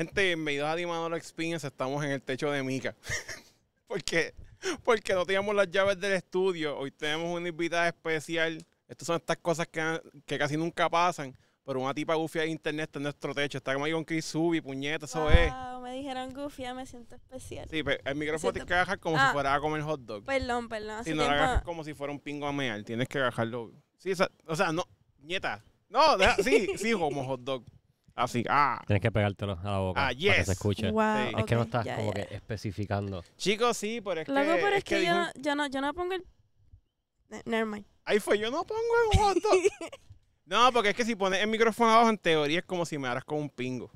Gente, bienvenidos a la Experience. Estamos en el techo de Mica. porque, porque no teníamos las llaves del estudio. Hoy tenemos una invitada especial. Estas son estas cosas que, que casi nunca pasan. Pero una tipa gufia de internet está en nuestro techo. Está como ahí con Chris puñeta, eso es. Me dijeron gufia, me siento especial. Sí, pero pues, el micrófono tienes que agarrar como si ah. fuera a comer hot dog. Perdón, perdón. Si no lo agarras como si fuera un pingo a mear, tienes que agarrarlo. Sí, o sea, no, nieta. No, sí, sí, como hot dog. Así, ah. Tienes que pegártelo a la boca ah, yes. para que se escuche. Es que no estás como que especificando. Chicos, sí, por es Luego, que... pero es, que, yo, no, yo, no, pongo el... mind. Ahí fue, yo no pongo el botón. no, porque es que si pones el micrófono abajo, en teoría es como si me haras con un pingo.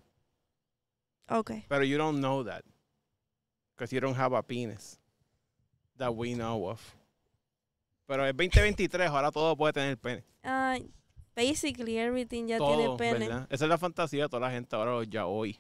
Ok. Pero you don't know that. Because you don't have a penis. That we know of. Pero es 2023, ahora todo puede tener pene. Ay... Ah, basically everything ya tiene pene. Esa es la fantasía de toda la gente ahora, los ya hoy.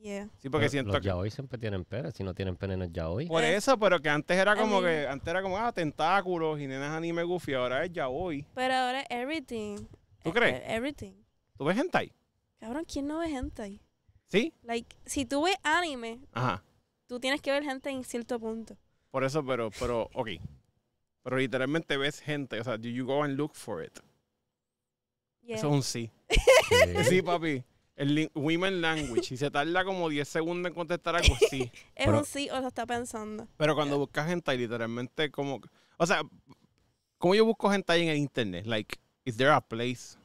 Yeah. Sí, porque siento que los que... yaoi siempre tienen pene, si no tienen pene no es yaoi. Por eh, eso, pero que antes era como que antes era como ah, tentáculos y nenas anime goofy, ahora es yaoi. Pero ahora es everything. ¿Tú eh, crees? Eh, everything. ¿Tú ves hentai? Cabrón, ¿quién no ve hentai? ¿Sí? Like, si tú ves anime, tú tienes que ver gente en cierto punto. Por eso, pero pero ok. Pero literalmente ves gente, o sea, you go and look for it? Eso es un sí. Eh. sí. papi. El women language. Y se tarda como 10 segundos en contestar algo, sí. es un sí o lo está pensando. Pero cuando buscas gente, literalmente como... O sea, ¿cómo yo busco gente ahí en el internet? Like, is there a place?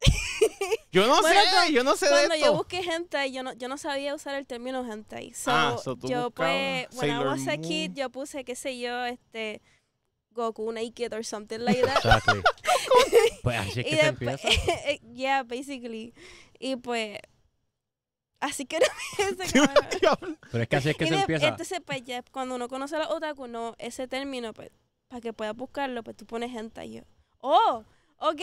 Yo no sé, yo no sé de esto. Cuando yo busqué gente yo no, yo no sabía usar el término gente So, ah, so yo pues, when I a yo puse, qué sé yo, este, Goku naked or something like that. Exactly. pues así es que se empieza. Eh, yeah, basically. Y pues Así que no Pero es que así es que se empieza. Entonces, pues, ya, cuando uno conoce a los otaku, no, ese término, pues, para que pueda buscarlo, pues tú pones hentai yo. ¡Oh! Ok.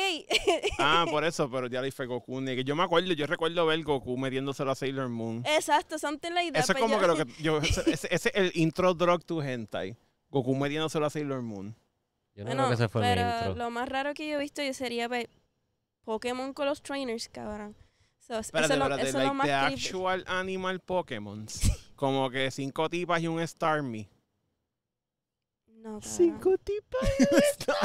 ah, por eso, pero ya le fue Goku. Yo me acuerdo, yo recuerdo ver Goku metiéndoselo a Sailor Moon. Exacto, something like that. Eso es pues, como que lo que. Yo, ese, ese, es el intro drug to hentai. Goku metiéndoselo a Sailor Moon no bueno, pero lo más raro que yo he visto yo sería Pokémon con los trainers, cabrón. So, espérate, eso, espérate, eso like lo más the actual animal Pokémon. Como que cinco tipas y un Starmie. No, Cinco tipas.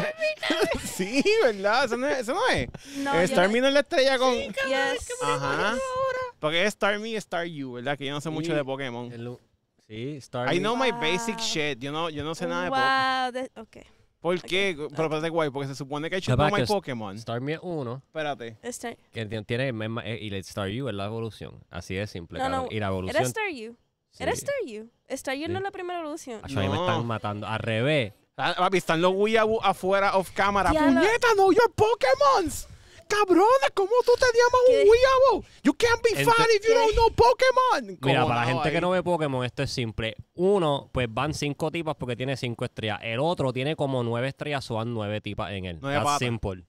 sí, ¿verdad? Eso no es. Eso no es. No, Starmie no es la estrella con. Sí, yes. Porque es Starmie y Star You, ¿verdad? Que yo no sé mucho de Pokémon. Sí, Starmie. I know my basic shit. Yo no, yo no sé nada de Pokémon. Wow. ok. ¿Por qué? Pero espérate, guay, porque se supone que hay no My Pokémon. Star es uno. Espérate. Star... Que tiene, eh, y el Star U es la evolución. Así de simple. No, no. Y la evolución. Era Star U. Era Star U. Star U no es la primera evolución. A mí me están matando. Al revés. Ah, papi, están los Wii afuera off camera. ¡Puñeta, no, your Pokémon! cabrona, ¿cómo tú te llamas un huevo? You can't be funny if you don't know Pokémon. Mira, para la gente que no ve Pokémon, esto es simple. Uno, pues van cinco tipas porque tiene cinco estrellas. El otro tiene como nueve estrellas o van nueve tipas en él. That's simple.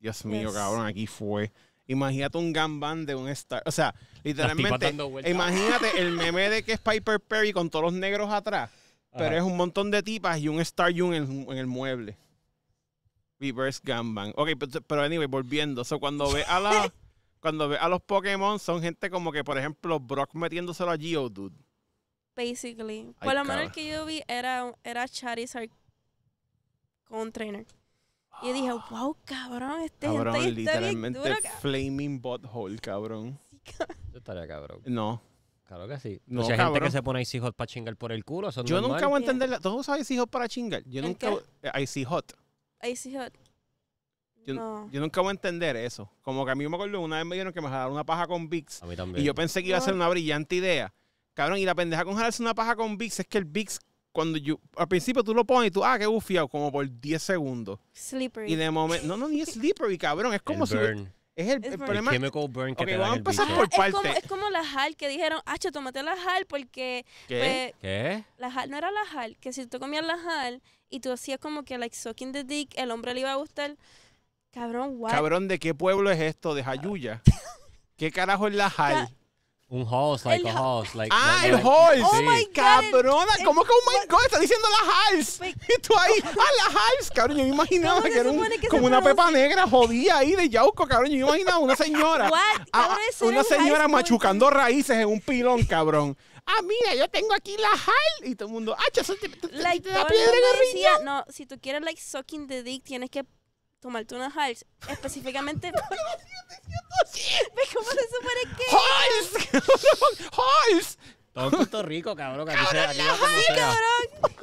Dios mío, cabrón, aquí fue. Imagínate un gambán de un Star. O sea, literalmente. Imagínate el meme de que es Piper Perry con todos los negros atrás. Pero es un montón de tipas y un Star Jung en, en el mueble. Reverse Gamban. Ok, pero, pero, anyway, volviendo. So, cuando ve a la, cuando ve a los Pokémon, son gente como que, por ejemplo, Brock metiéndoselo a Geodude. Basically. por lo menos que yo vi era, era Charizard con trainer. Y yo dije, wow, cabrón, este es gente literalmente está bien flaming butthole, cabrón. Yo estaría cabrón. No. Claro que sí. No, o sea, gente que se pone Icy Hot para chingar por el culo. yo nunca voy a entender. ¿Todos usan Icy Hot para chingar? Yo nunca. Icy eh, Hot. Yo, nunca voy a entender eso. Como que a mí me acuerdo una vez me dijeron que me jalaron una paja con Vix Y yo pensé que iba a ser una brillante idea. Cabrón, y la pendeja con jalarse una paja con Vix es que el Vix, cuando yo. Al principio tú lo pones y tú, ah, qué bufiado, como por 10 segundos. Slippery. Y de momento. No, no, ni es slippery, cabrón. Es como si. Es el, problema. chemical burn que okay, te vamos a pasar por parte. Es como, la HAL que dijeron, ah, tomate la HAL porque. ¿Qué? Pues, la HAL no era la HAL, que si tú comías la HAL y tú hacías como que, like, sucking the dick, el hombre le iba a gustar. Cabrón, guau. Cabrón, ¿de qué pueblo es esto? De Jayuya. ¿Qué carajo es la HAL? Un horse, like a horse. Like, ah, el horse. Oh my God. Cabrona, ¿cómo que un oh my God? Está diciendo la hals Y tú ahí, ah, la hals Cabrón, yo me imaginaba que era un, como una pepa negra jodida ahí de Yauco, cabrón. Yo me imaginaba una señora. Ah, ah, una señora machucando raíces en un pilón, cabrón ah, mira, yo tengo aquí la hals Y todo el mundo, ah, eso te, piedra No, si tú quieres, like, sucking the dick, tienes que tomarte una Hals, específicamente. por... ¿Cómo se supone que? ¡Hals! ¡Hals! Todo en Rico, cabrón. Que ¡Cabrón, aquí la Hals, cabrón!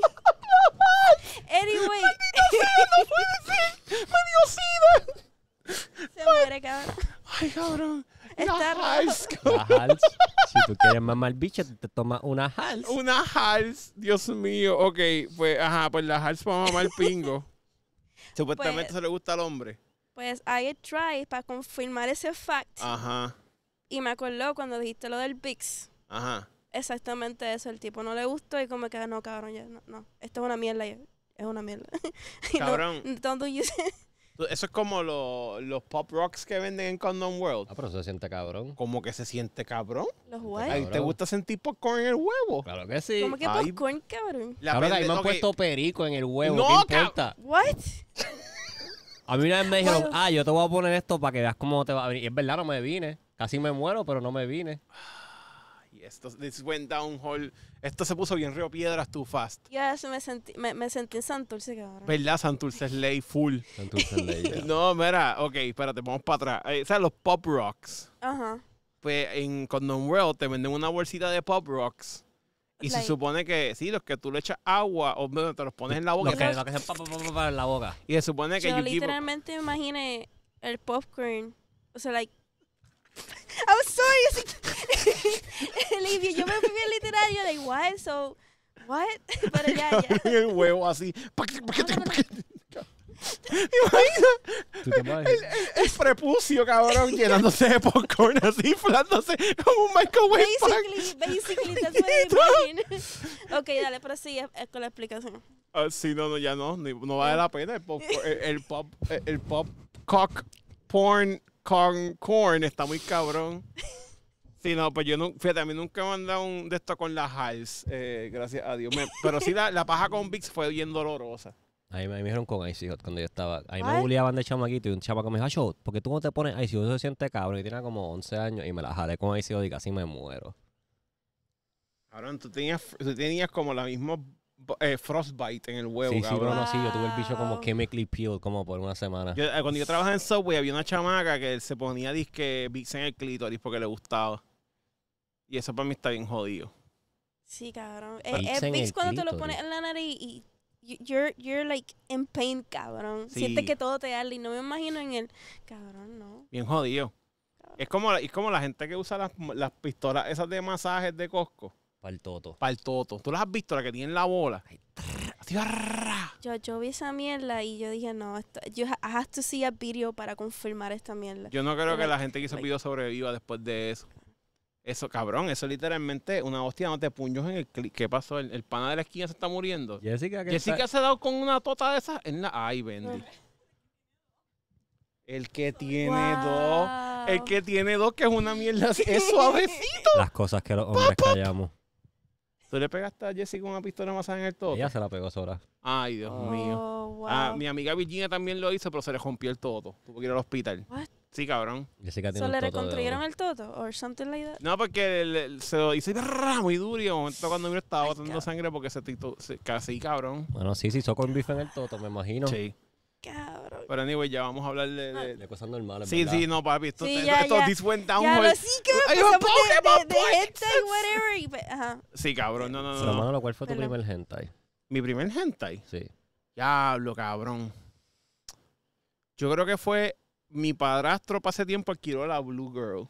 anyway. ¡No puede ser! ¡Me dio sida! Se muere, cabrón. ¡Ay, cabrón! Está Hals, cabrón. Si tú quieres mamar bicho, te tomas una Hals. Una Hals. Dios mío. Ok, pues, ajá, pues la Hals para mamar pingo. Supuestamente se pues, le gusta al hombre. Pues I try para confirmar ese fact. Ajá. Y me acuerdo cuando dijiste lo del Bix. Ajá. Exactamente eso. El tipo no le gustó y como que ah, no, cabrón, ya, no, Esto es una mierda. es una mierda. Cabrón. Eso es como los pop rocks que venden en Condom World. Ah, pero se siente cabrón. ¿Cómo que se siente cabrón. Los huevos Ay, ¿Te gusta sentir popcorn en el huevo? Claro que sí. ¿Cómo que popcorn, cabrón? La verdad, que me han puesto perico en el huevo. No, ¿Qué importa? What? A mí una vez me dijeron, ah, yo te voy a poner esto para que veas cómo te va a venir. Y es verdad, no me vine. Casi me muero, pero no me vine esto this went Esto se puso bien Río Piedras too fast. ya Yes, me sentí, me, sentí Santurce, ahora ¿Verdad? Santurce ley full. No, mira, ok, espérate, vamos para atrás. o eh, sea, los Pop Rocks? Ajá. Pues en Condom World te venden una bolsita de Pop Rocks. Y se supone que sí, los que tú le echas agua o te los pones en la boca. Los que, que se pa, en la boca. Y se supone que yo, yo literalmente keep... imaginé el popcorn, o sea, like I'm sorry. Olivia, yo me fui bien literario, like, what? So, what? Pero ya, ya. El huevo así. Imagina el, el, prepucio, cabrón, llenándose de popcorn, así inflándose como un microwave basically, pack. Basically, that's what ok, dale, pero sí, eh, con la explicación. Ah, sí, no, no, ya no, no vale la pena el popcorn el pop, el pop cock porn con corn está muy cabrón. Sí, no, pues yo no, fíjate, a mí nunca me han dado un de esto con las Hals, eh, gracias a Dios. pero sí, la, paja con Vix fue bien dolorosa. Ahí me, me con Icy Hot cuando yo estaba. Ahí me juliaban de chamaquito y un que me dijo, yo, ah, ¿por tú no te pones Icy Hot? se siente cabrón. Y tenía como 11 años y me la jalé con Icy Hot y casi me muero. Cabrón, tú tenías, tenías como la misma... Eh, frostbite en el huevo. Sí, sí, pero no, sí, yo tuve el bicho como me clipió como por una semana. Eh, cuando yo trabajaba en Subway había una chamaca que se ponía disque bits en el clítoris porque le gustaba. Y eso para mí está bien jodido. Sí, cabrón. Es eh, cuando te lo pones en la nariz y you're, you're like in pain, cabrón. Sientes que todo te da y no me imagino en el... Cabrón, no. Bien jodido. Es como, como la gente que usa las, las pistolas esas de masajes de Costco para el toto. Para el toto. ¿Tú las has visto, la que tiene la bola? yo, vi esa mierda y yo dije, no, esto, yo has to see a video para confirmar esta mierda. Yo no creo que la gente que hizo video sobreviva después de eso. Eso, cabrón, eso literalmente una hostia no te puños en el clic. ¿Qué pasó? ¿El, pana de la esquina se está muriendo. Jessica, que Jessica se ha dado con una tota de esas Ay, Bendy. El que tiene dos. El que tiene dos, que es una mierda Es suavecito. Las cosas que los hombres callamos. ¿Tú le pegaste a Jessica una pistola amasada en el toto? ya se la pegó sola. Ay, Dios oh, mío. Ah, mi amiga Virginia también lo hizo, pero se le rompió el toto. Tuvo que ir al hospital. Sí, cabrón. Jessica tiene le reconstruyeron el toto o something like that? No, porque se lo hizo muy duro y de momento cuando yo estaba botando sangre porque se, tito, casi cabrón. Bueno, sí, sí, hizo con bife en el toto, me imagino. Sí. Pero anyway, ya vamos a hablar de, de, cosas normales. Sí, sí, no, papi. Esto, sí, esto, ya, esto this went down. Ya, sí que de, hentai, este whatever. Sí, cabrón, no, no, no. ¿cuál fue tu primer hentai? ¿Mi primer hentai? Sí. Diablo, cabrón. Yo creo que fue mi padrastro hace tiempo adquirió la Blue Girl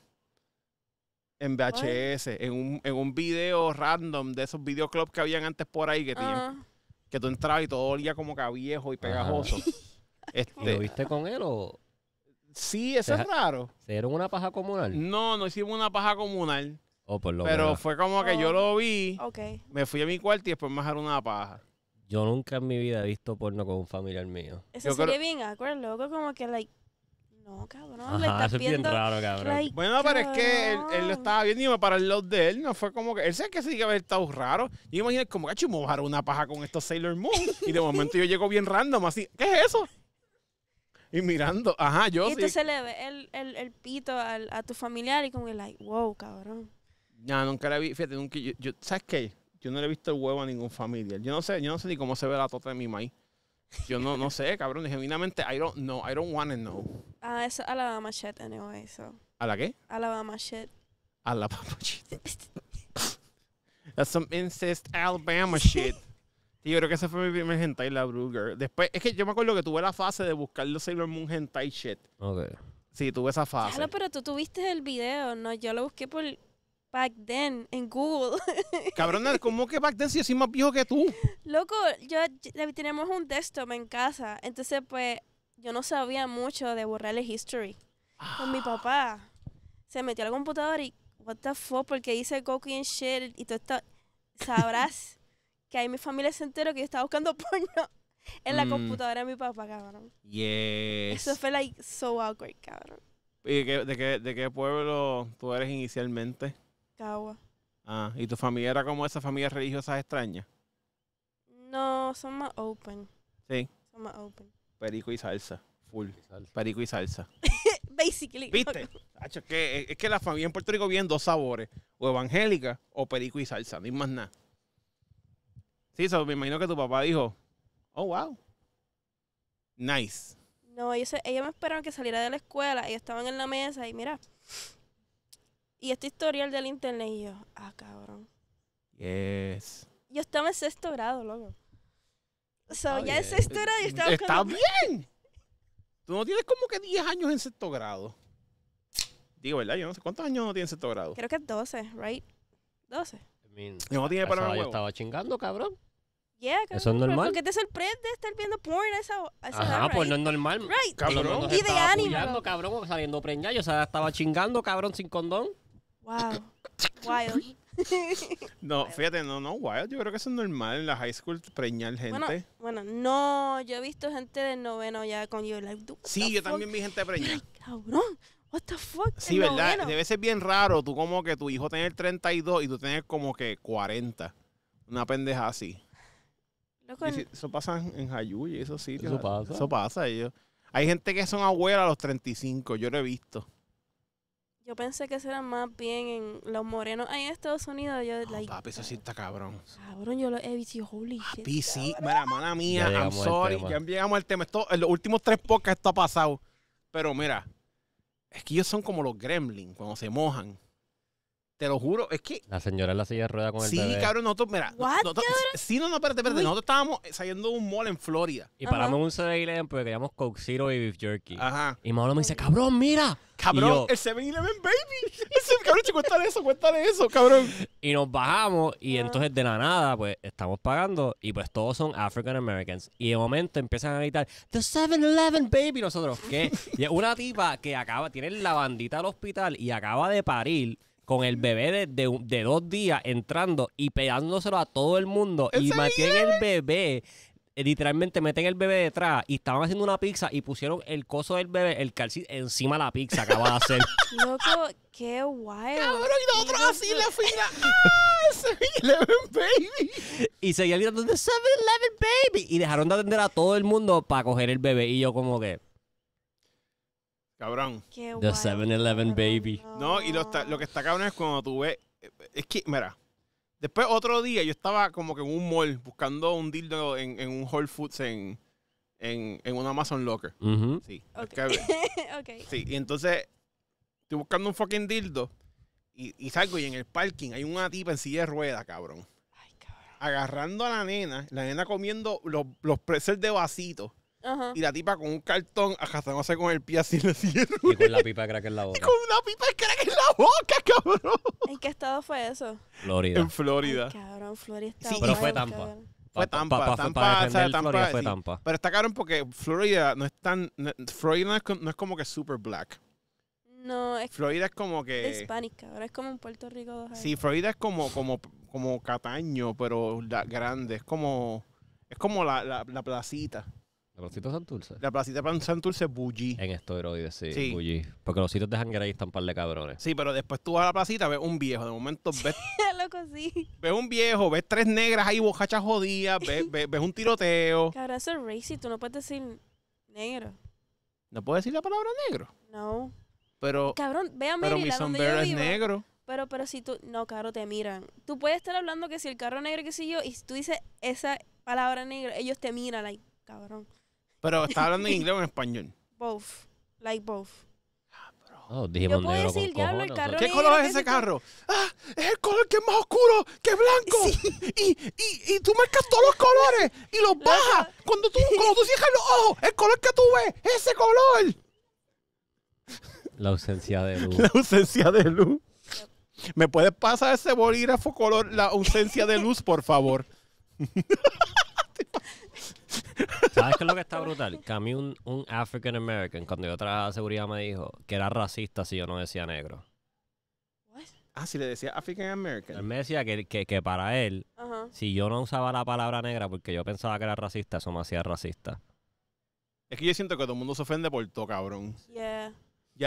en VHS, en un, en un, video random de esos videoclubs que habían antes por ahí que, tenían, que tú entrabas y todo olía como que viejo y pegajoso. Este, ¿Lo viste con él o...? Sí, eso es raro. ¿Se dieron una paja comunal? No, no hicimos una paja comunal. Oh, por lo pero fue como que yo oh, lo vi, okay. me fui a mi cuarto y después me dejaron una paja. Yo nunca en mi vida he visto porno con un familiar mío. Eso sería venga, bien acuerdo, loco, como que, like, no, cabrón, Ajá, viendo... Es bien raro, cabrón. bueno, pero es que él, lo estaba viendo y me paró el lado de él, no fue como que... Él sé que sí que haber estado raro. Y imagínate, como, cacho, me bajaron una paja con estos Sailor Moon. y de momento yo llego bien random, así, ¿qué es eso? Y mirando, ajá, yo y tú se le ve el, el, el pito al, a tu familiar y como el like, wow, cabrón. Ya, nunca le vi, fíjate, nunca, yo, ¿sabes qué? Yo no le he visto el huevo a ningún familiar. Yo no sé, yo no sé ni cómo se ve la tota de mi maíz. Yo no, no sé, cabrón, genuinamente, I don't know, I don't want to know. Ah, eso Alabama shit anyway, so. ¿A la qué? Alabama shit. Alabama shit. That's some incest Alabama shit yo creo que ese fue mi primer hentai, la Bruger. Después, es que yo me acuerdo que tuve la fase de buscar los Sailor Moon hentai shit. Ok. Sí, tuve esa fase. pero tú tuviste el video, ¿no? Yo lo busqué por back then en Google. Cabrona, ¿cómo que back then si yo más viejo que tú? Loco, yo, teníamos tenemos un desktop en casa, entonces pues yo no sabía mucho de borrarle history. Con mi papá se metió al computador y what the fuck porque dice cooking shit y todo esto sabrás que ahí mi familia se enteró que yo estaba buscando porno en la mm. computadora de mi papá, cabrón. Yes. Eso fue like so awkward, cabrón. ¿Y de qué, de qué, pueblo tú eres inicialmente? Cagua. Ah, ¿y tu familia era como esa familia religiosa extraña? No, son más open. Sí. Son más open. Perico y salsa. Full. Perico y salsa. Basically. ¿Viste? que, es que la familia en Puerto Rico viene dos sabores. O evangélica o perico y salsa. No más nada. Sí, me imagino que tu papá dijo, oh, wow. Nice. No, ellos, me esperaron que saliera de la escuela. y estaban en la mesa y mira. Y este historial del internet y yo, ah, cabrón. Yes. Yo estaba en sexto grado, loco. so, ya en sexto grado yo estaba... Está bien. Tú no tienes como que 10 años en sexto grado. Digo, ¿verdad? Yo no sé cuántos años no tienes en sexto grado. Creo que es 12, ¿right? 12. no tiene para Yo estaba chingando, cabrón. Yeah, Eso es normal. Porque te sorprende estar viendo porn a esa, a esa Ajá, pues no es normal. Right. Cabrón. Y de ánimo. cabrón, saliendo Yo estaba chingando, cabrón, sin condón. Wow. Wild. no, fíjate, no, no, wild. Yo creo que eso es normal en la high school preñar gente. Bueno, bueno no, yo he visto gente del noveno ya con yo. sí, yo también vi gente preñada cabrón. What the fuck? Sí, ¿verdad? Noveno. Debe ser bien raro tú como que tu hijo tener 32 y tú tener como que 40. Una pendeja así eso pasa en, Hayu y esos sitios. Eso pasa. Eso pasa. Ellos. Hay gente que son abuelas a los 35, yo lo he visto. Yo pensé que serán más bien en los morenos ahí en Estados Unidos. Yo, no, Ah, papi, eso sí está cabrón. Cabrón, yo lo he visto. Holy papi, shit. sí. Mira, mala mía, I'm sorry. Ya llegamos al tema. en los últimos tres podcasts esto ha pasado. Pero mira, es que ellos son como los gremlins cuando se mojan. Te lo juro, es que. La señora en la silla de rueda con el Sí, cabrón, nosotros, mira. What, sí, no, no, espérate, espérate. Nosotros estábamos saliendo de un mall en Florida. Y paramos en un 7-Eleven porque queríamos Coke Zero y Beef Jerky. Ajá. Y Mauro me dice, cabrón, mira. Cabrón, el 7-Eleven, baby. Ese, cabrón, chico, cuéntale eso, cuéntale eso, cabrón. Y nos bajamos y entonces de la nada, pues estamos pagando y pues todos son African Americans. Y de momento empiezan a gritar, The 7-Eleven, baby. Nosotros, ¿qué? Y una tipa que acaba, tiene la bandita al hospital y acaba de parir con el bebé de, dos días entrando y pegándoselo a todo el mundo y meten el bebé eh, literalmente meten el bebé detrás y estaban haciendo una pizza y pusieron el coso del bebé, el calcín, encima de la pizza que acaba de hacer. Loco, qué guay. Cabrón, y nosotros así la fila. ¡Ah! 7-Eleven Baby. Y seguían gritando 7-Eleven Baby. Y dejaron de atender a todo el mundo para coger el bebé. Y yo, como que. Cabrón. The 7-Eleven Baby. No, y lo, que está cabrón es cuando tú ves. Es que, mira. Después otro día yo estaba como que en un mall buscando un dildo en, un Whole Foods en, en, un Amazon Locker. Sí. Sí, y entonces estoy buscando un fucking dildo y, salgo y en el parking hay una tipa en silla de ruedas, cabrón. Ay, cabrón. Agarrando a la nena, la nena comiendo los, los de vasito. Y la tipa con un cartón hacer con el pie así le cierro. Y con la pipa de crack en la boca. Y con una pipa de crack en la boca, cabrón. ¿En qué estado fue eso? Florida. En Florida. cabrón, Florida sí, Pero fue Tampa. Fue Tampa, Tampa, Tampa, fue Tampa. Pero está cabrón porque Florida no es tan. Florida no es, como que super black. No, es Florida es como que. Es hispánica, ahora es como en Puerto Rico. Sí, Florida es como, como, como Cataño, pero grande. Es como. Es como la, la placita. ¿La placita de Santurce? La placita de Santurce es Bulli. En esteroides, sí, sí. Bulli. Porque los sitios de ahí están par de cabrones. Sí, pero después tú vas a la placita, ves un viejo. De momento ves. loco, sí. Ves un viejo, ves tres negras ahí, bocachas jodidas, ves, ves, un tiroteo. Cabrón, eso es racist. Tú no puedes decir negro. ¿No puedes decir la palabra negro? No. Pero. Cabrón, ve a Pero mi sombrero es negro. Pero, pero si tú. No, cabrón, te miran. Tú puedes estar hablando que si el carro negro, que sé yo, y tú dices esa palabra negro, ellos te miran, like, cabrón. Pero está hablando en inglés o en español. Both. Like both. Oh, dijimos Yo puedo decir, carro ¿Qué color es ese carro? ¡Ah! Es el color que es más oscuro que blanco. Y, y, y, tú marcas todos los colores y los bajas. Cuando tú, cuando tú cierras los ojos, el color que tú ves, ese color. La ausencia de luz. La ausencia de luz. ¿Me puedes pasar ese bolígrafo color, la ausencia de luz, por favor? ¿Sabes qué es lo que está brutal? Que a mí un, African American, cuando yo trabajaba seguridad, me dijo que era racista si yo no decía negro. Ah, si le decía African American. Él me decía que, que, para él, si yo no usaba la palabra negra porque yo pensaba que era racista, eso me hacía racista. Es que yo siento que todo el mundo se ofende por todo, cabrón. Yeah.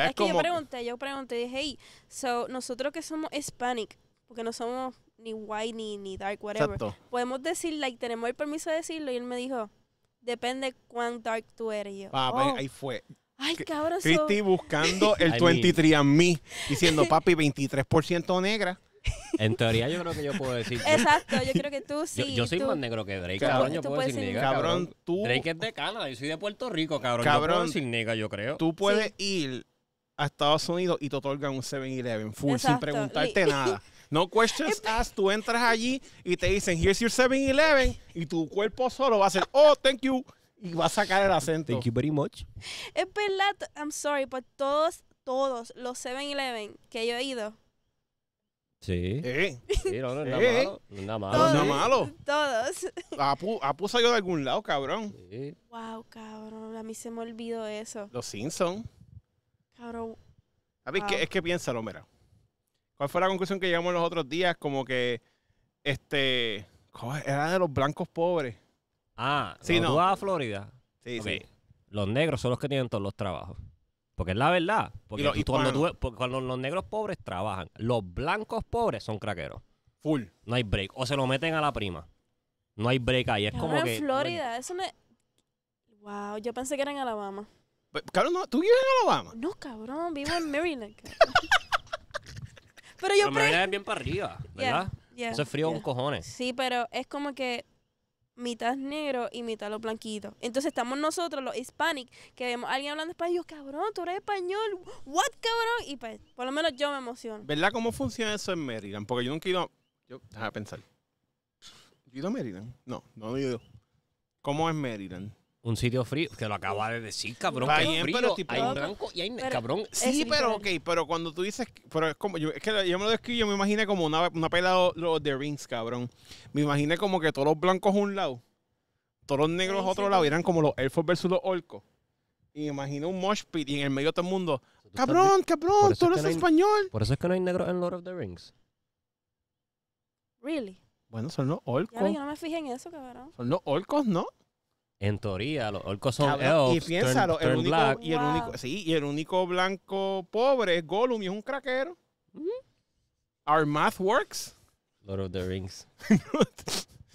es, que yo pregunté, yo pregunté, Y dije, hey, so, nosotros que somos Hispanic, porque no somos ni white ni, ni dark, whatever. Podemos decir, y tenemos el permiso de decirlo. Y él me dijo, depende cuán dark tú eres. yo, ah, ahí fue. Ay, cabrón. Cristi buscando el 23 mí diciendo, papi, 23% negra. En teoría yo creo que yo puedo decir. Exacto, yo creo que tú sí. Yo, soy más negro que Drake, cabrón, yo puedo decir negra. Cabrón, tú. Drake es de Canadá, yo soy de Puerto Rico, cabrón. Cabrón, yo puedo decir negra, yo creo. Tú puedes ir a Estados Unidos y te otorgan un 7-Eleven full sin preguntarte nada. No questions em- asked, tú entras allí y te dicen, here's your 7-Eleven, y tu cuerpo solo va a hacer, oh, thank you, y va a sacar el acento. Thank you very much. Es verdad, I'm sorry, pero todos, todos los 7-Eleven que yo he ido, Sí. Sí, no, no, nada malo. Nada no, malo. Todos. Apu, Apu salió de algún lado, cabrón. Sí. Wow, cabrón. A mí se me olvidó eso. Los Simpsons. Cabrón. A ver, qué es, que, es que piénsalo, mira. ¿Cuál fue la conclusión que llegamos los otros días? Como que, este, era de los blancos pobres. Ah, sí, no. tú vas a Florida. Sí, sí. Los negros son los que tienen todos los trabajos. Porque es la verdad. y cuando, los negros pobres trabajan, los blancos pobres son craqueros. Full. No hay break. O se lo meten a la prima. No hay break ahí. Es como que. Florida, eso me. Wow, yo pensé que era en Alabama. Pero, pues, cabrón, ¿tú vives en Alabama? No, cabrón, vivo en Maryland. Pero yo Pero bien para arriba, ¿verdad? Eso es frío cojones. Sí, pero es como que mitad negro y mitad lo blanquito. Entonces estamos nosotros, los hispanic, que vemos a alguien hablando español, yo, cabrón, tú eres español, what, cabrón? Y pues, por lo menos yo me emociono. ¿Verdad cómo funciona eso en Maryland? Porque yo nunca he ido, yo, déjame pensar. ¿Yo he ido a Maryland? No, no he ido. ¿Cómo es Maryland? Un sitio frío, que lo acaba de decir, cabrón. que hay frío, hay blanco y hay negros cabrón. Sí, pero ok, pero cuando tú dices, pero es como, yo, es que yo me lo describo, yo me imaginé como una, una pela de los de Rings, cabrón. Me imaginé como que todos los blancos a un lado, todos los negros otro lado, eran como los elfos versus los orcos. Y me imagino un mosh pit y en el medio todo el mundo, cabrón, cabrón, todo es español. Por eso es que no hay negros en Lord of the Rings. Really. Bueno, son los orcos. yo no me fijé en eso, cabrón. Son los orcos, ¿no? En teoría, los orcos son elves, Y piénsalo, turn, el, único, Y el único, sí, y el único blanco pobre es Gollum y es un craquero. Our math works. Lord of the Rings.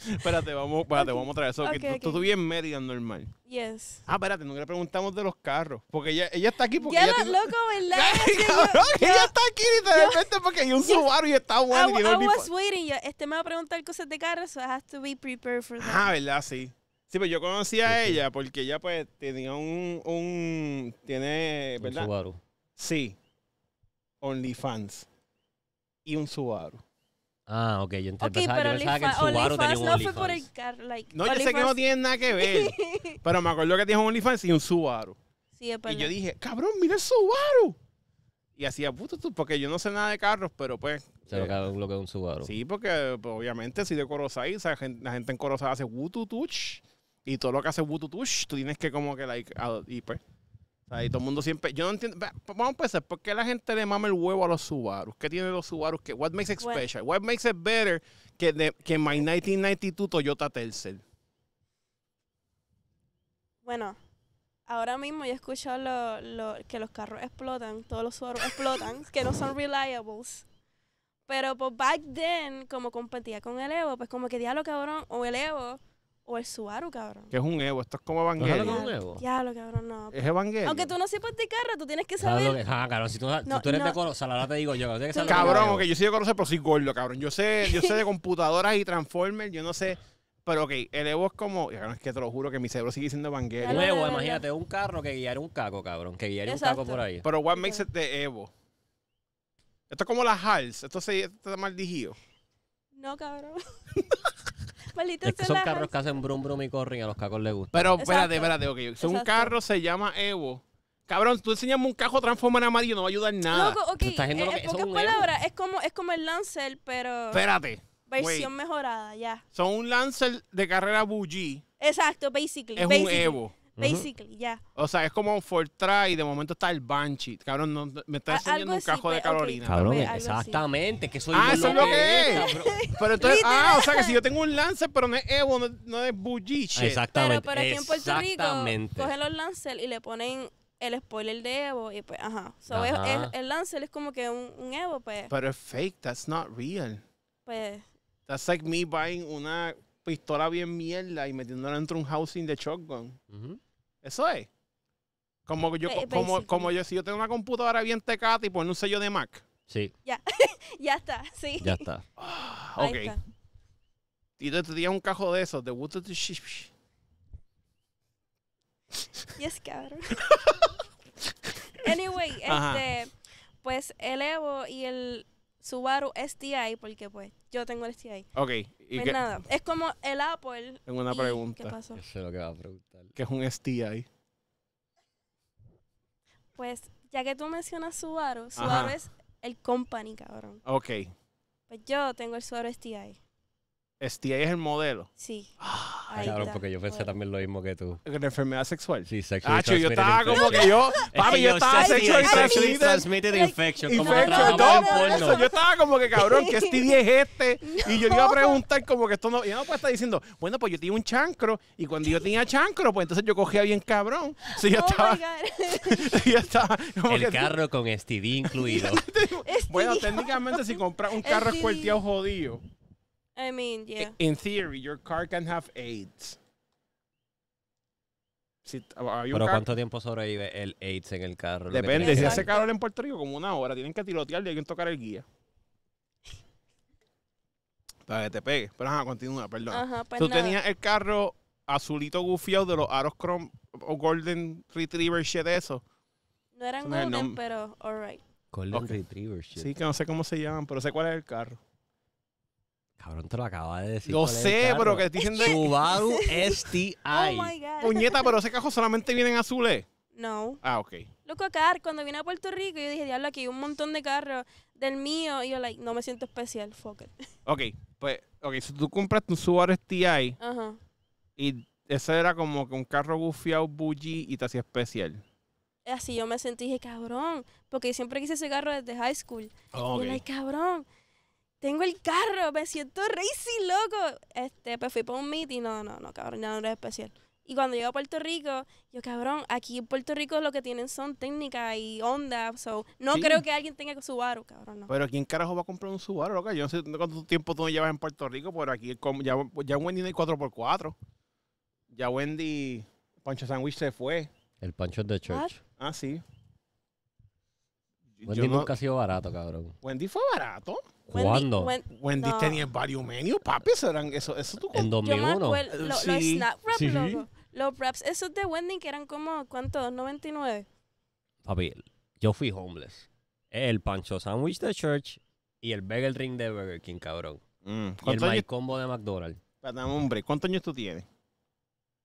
espérate, vamos, espérate, vamos a traer eso. Okay, okay. Tú, estuviste en normal. Yes. Ah, espérate, nunca le preguntamos de los carros. Porque ella, ella está aquí porque. Ya ella loco, ¿verdad? cabrón, ella está aquí de repente porque hay un Subaru y está bueno. I, I was waiting. este me va a preguntar cosas de carros, so I have to be prepared for ah, that. Ah, ¿verdad? Sí. Sí, pero yo conocí a ella porque ella pues tenía un, un tiene, ¿verdad? Un Subaru. Sí. OnlyFans. Y un Subaru. Ah, ok, yo entendí. Okay, pero pensaba que el Subaru tenía un no fue por el car, No, yo sé que no tiene nada que ver. pero me acuerdo que tenía un OnlyFans y un Subaru. Sí, es y yo dije, cabrón, mira el Subaru. Y hacía puto, porque yo no sé nada de carros, pero pues. Se eh, lo que es un Subaru. Sí, porque pues, obviamente si de Corozal, la gente, en Corozal hace wututuch. Y todo lo que hace Wututush, tú tienes que como que, like, y pues. y todo el mundo siempre. Yo no entiendo. Pues, vamos a empezar. ¿Por qué la gente le mama el huevo a los Subarus? ¿Qué tiene los Subarus? ¿Qué, what makes it special? What, makes it better que, de, que my 1992 Toyota Tercel? Bueno, ahora mismo yo he escuchado lo, que los carros explotan, todos los Subarus explotan, que no son reliables. Pero pues back then, como competía con el Evo, pues como que diablo cabrón, o el Evo o el Subaru, cabrón. Que es un Evo, esto es como Evangelion. ¿No es un Evo? cabrón, no. Es Evangelion. Aunque tú no sepas de carro, tú tienes que saber. Ah, cabrón, si tú, tú eres no. de Corozal, ahora te digo yo. Cabrón, que cabrón ok, yo soy de Corozal, pero soy gordo, cabrón. Yo sé, yo sé de computadoras y Transformers, yo no sé. Pero ok, el Evo es como. Es que te lo juro que mi cerebro sigue siendo Evangelion. Un Evo, imagínate, un carro que guiaría un caco, cabrón. Que guiaría un caco por ahí. Pero what makes it de Evo? Esto es como la HALS. Esto, se, está mal No, cabrón. son carros que hacen brum brum y corren, a los cacos les gusta. Pero espérate, espérate, ok. Son un carro se llama Evo. Cabrón, tú enseñame un cajo en amarillo no va a ayudar en nada. Loco, ok. Eh, es pocas palabras, es como, es como el Lancer, pero Espérate. versión mejorada, ya. Son un Lancer de carrera bougie. Exacto, basically. Es un Evo. Basically, ya. O sea, es como un Fortra y de momento está el Banshee. Cabrón, me está enseñando un cajo de pues, Carolina. cabrón, pues, eh, exactamente, que soy Ah, eso es lo que es. pero entonces, ah, o sea que si yo tengo un Lancer, pero no es Evo, no, es Bullish. Exactamente. Pero, pero aquí en Puerto Rico, cogen los Lancel y le ponen el spoiler de Evo y pues, ajá. So, ajá. el, Lancel Lancer es como que un, Evo, pues. Pero es fake, that's not real. Pues. That's like me buying una pistola bien mierda y metiéndola dentro de un housing de shotgun. Eso es. Como yo, como, como, yo, si yo tengo una computadora bien tecata y pongo un sello de Mac. Sí. Ya, ya está, sí. Ya está. Ah, ok. Y te tenías un cajo de esos, de Water Ship. Yes, cabrón. anyway, este, pues el Evo y el Subaru STI porque pues yo tengo el STI. Ok. Pues nada, es como el Apple. Tengo una pregunta. ¿Qué pasó? sé lo que va a preguntar. ¿Qué es un STI? Pues ya que tú mencionas Subaru, Subaru es el company, cabrón. Ok. Pues yo tengo el Subaru STI. STI este, es el modelo. Sí. Ah, claro, porque yo pensé también lo mismo que tú. En enfermedad sexual. Sí, sexual. Ah, yo estaba como que yo. Papi, yo estaba sexual transmitted. infection. Como que Yo estaba como que cabrón, que STD este es este? Y yo le iba a preguntar como que esto no. Y no pues estar diciendo, bueno, pues yo tenía un chancro. Y cuando yo tenía chancro, pues entonces yo cogía bien cabrón. Sí, oh yo estaba. estaba El carro con STD incluido. Este bueno, técnicamente si compras un carro es cuertiao jodido, I mean, yeah. In theory, your car can have AIDS. Pero ¿cuánto tiempo sobrevive el AIDS en el carro? Depende. Si hace calor en Puerto Rico, como una hora, tienen que tirotear y hay que tocar el guía. Para que te pegue. Pero ajá, continúa, perdón. Ajá, pues Tú tenías el carro azulito gufiado de los aros Chrome o Golden Retriever shit de eso. No eran Golden, pero alright. Golden Retriever shit. Sí, que no sé cómo se llaman, pero sé cuál es el carro. Cabrón, te lo acaba de decir. Lo sé, pero que dicen de... Subaru STI. Oh, oh Puñeta, pero ese cajo solamente viene en azules. ¿eh? No. Ah, ok. Loco, acá cuando vine a Puerto Rico, yo dije, diablo, aquí hay un montón de carros del mío. Y yo, like, no me siento especial, fuck it. Ok, pues, ok, si tú compras un Subaru STI. Ajá. Y ese era como que un carro bufiado, buggy y te hacía especial. Así yo me sentí, dije, cabrón, porque siempre quise ese carro desde high school. Oh, y yo, like, cabrón, tengo el carro, me siento racing, loco. Este, pues fui para un meeting, no, no, no, cabrón, ya no eres especial. Y cuando llego a Puerto Rico, yo, cabrón, aquí en Puerto Rico lo que tienen son técnicas y onda. So, no creo que alguien tenga Subaru, cabrón. No. Pero ¿quién carajo va a comprar un Subaru, loca? Yo no sé cuánto tiempo tú llevas en Puerto Rico, pero aquí ya, Wendy no hay 4x4. Ya Wendy, Pancho Sandwich se fue. El Pancho de Church. Ah, sí. Wendy nunca ha sido barato, cabrón. Wendy fue barato. ¿Cuándo? Wendy, tenía varios menús, papi. Eso, eran, eso, eso tú En 2001. Los snap wraps, Los wraps, esos de Wendy que eran como, ¿cuántos? 99. Papi, yo fui homeless. El pancho sandwich de church y el bagel ring de Burger King, cabrón. Mm, y el combo de McDonald's. Perdón, hombre, ¿cuántos años tú tienes?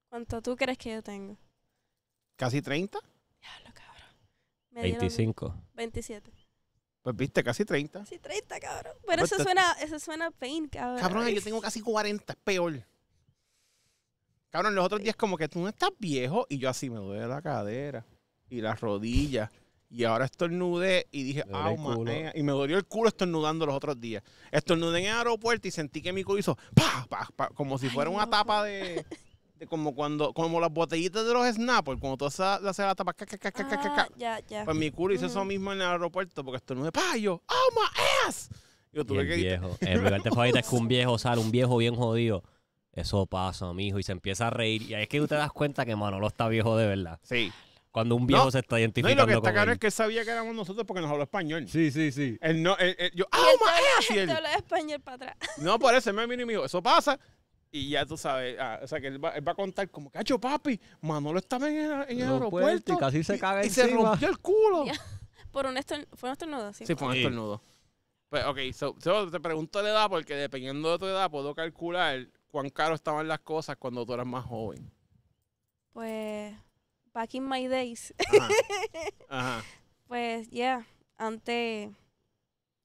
¿Cuánto tú crees que yo tengo? ¿Casi 30? Ya, lo cabrón. 25. 27. Pues viste, casi 30. Casi 30, cabrón. Pero ah, eso pues, suena, eso suena pain, cabrón. Cabrón, yo tengo casi 40, es peor. Cabrón, los otros días como que tú no estás viejo y yo así me duele la cadera y las rodillas. Y ahora estornudé y dije, ah, y me dolió el culo estornudando los otros días. Estornudé en el aeropuerto y sentí que mi culo hizo, pa, pa, como si fuera una tapa de... Este, como cuando como las botellitas de los snappers cuando tú haces la ya ya pues mi culo hizo eso mismo en el aeropuerto porque esto no es pa yo oh my ass yo tuve que viejo el lugar Fajita es que un viejo sale un viejo bien jodido eso pasa mijo y se empieza a reír y ahí es que tú te das cuenta que Manolo está viejo de verdad sí cuando un viejo se está identificando. con No, y lo que está claro es que él sabía que éramos nosotros porque nos habló español. Sí, sí, sí. Él no, él, él, yo, ¡ah, oh, español para atrás. No, por eso me vino y me dijo, eso pasa. Y ya tú sabes, ah, o sea, que él va, él va a contar como, cacho, papi, Manolo estaba en, el- en el aeropuerto. y casi se caga y se rompió el culo. Por un fue un estornudo, sí. Sí, fue un estornudo. Pues, ok, so, te pregunto la edad porque dependiendo de tu edad puedo calcular cuán caro estaban las cosas cuando tú eras más joven. Pues, back in my days, Ajá. Ajá. pues, yeah, antes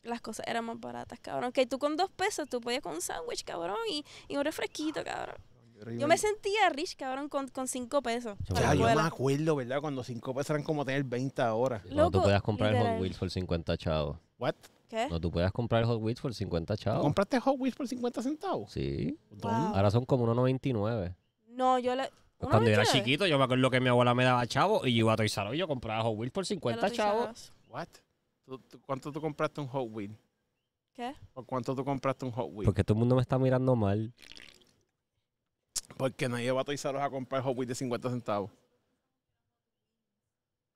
las cosas eran más baratas, cabrón. Que tú con dos pesos, tú podías con un sándwich, cabrón, y, y, un refresquito, ah, cabrón. Yo me sentía rich, cabrón, con, cinco pesos. Ya, yo me acuerdo, ¿verdad? Cuando cinco pesos eran como tener 20 ahora. No, tú podías comprar el Hot Wheels por 50 chavos. ¿What? ¿Qué? No, tú podías comprar el Hot Wheels por 50 chavos. ¿Compraste Hot Wheels por 50 centavos? Sí. Ahora son como 1.99. No, yo la... cuando era chiquito, yo me acuerdo que mi abuela me daba chavo y yo iba a Toys y yo compraba Hot Wheels por 50 chavos. What? cuánto tú compraste un Hot Wheel? ¿Qué? ¿Por cuánto tú compraste un Hot Wheel? Porque todo el mundo me está mirando mal. Porque nadie va a los a comprar Hot Wheels de 50 centavos.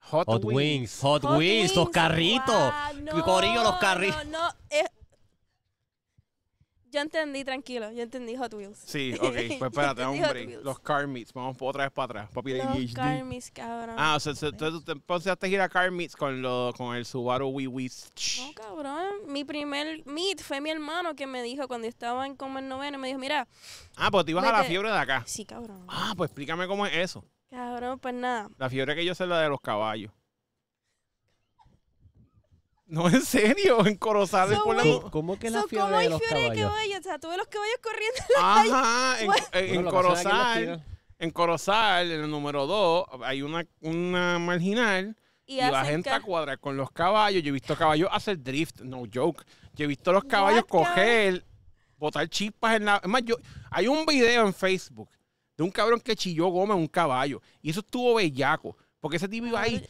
Hot, Hot Wheels. Wings. Hot, Wheels, Wings. los carritos. Wow, Corillo, los carritos. No, no, yo entendí, tranquilo. Yo entendí Hot Wheels. Sí, ok. Pues espérate, hombre. Los car meets. Vamos otra vez para atrás. Papi los car meets, cabrón. Ah, o sea, entonces tú empezaste a ir a car meets con, lo, con el Subaru Wee Wee. No, cabrón. Mi primer meet fue mi hermano que me dijo cuando estaba en Comer el noveno. Me dijo, mira. Ah, pues te ibas a la fiebre de acá. Sí, cabrón. Ah, pues explícame cómo es eso. Cabrón, pues nada. La fiebre que yo sé es la de los caballos. No, en serio, en Corozal. ¿Cómo que la de los caballos? O sea, tuve los caballos corriendo en Ajá, en, Corozal. En el número 2, hay una, una marginal y, la gente a cuadrar con los caballos. Yo he visto caballos hacer drift, no joke. Yo he visto los caballos coger, botar chispas en la. Es más, yo, hay un video en Facebook de un cabrón que chilló goma en un caballo. Y eso estuvo bellaco. Porque ese tipo iba ahí,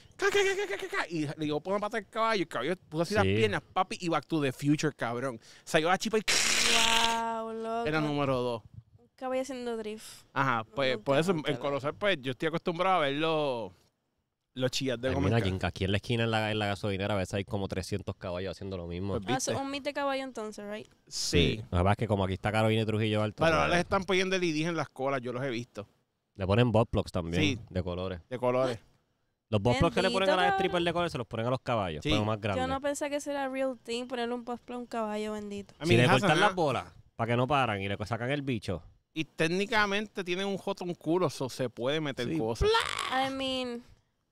y le digo, una pata el caballo, el caballo puso así las piernas, papi, y Back to the Future, cabrón. Salió la chipa y... Wow, loco. Era número dos. caballo haciendo drift. Ajá, pues por eso en conocer pues yo estoy acostumbrado a ver los chillas de Mira, aquí, aquí, en la esquina en la, en la, gasolinera a veces hay como 300 caballos haciendo lo mismo. Pues, ah, un mit de caballo entonces, ¿right? Sí. sí. que como aquí está Carolina y Trujillo Alto. Pero pues, ahora les están poniendo el en las colas, yo los he visto. Le ponen botblocks también, sí. de colores. De colores. Los bosplons que le ponen a las strippers de color se los ponen a los caballos, pero más grandes. Yo no pensé que sería real thing ponerle un posplón a un caballo bendito. si le cortan las ah, bolas para que no paran y le sacan el bicho. Y técnicamente tienen un joto, un culo, se puede meter cosas. I mean,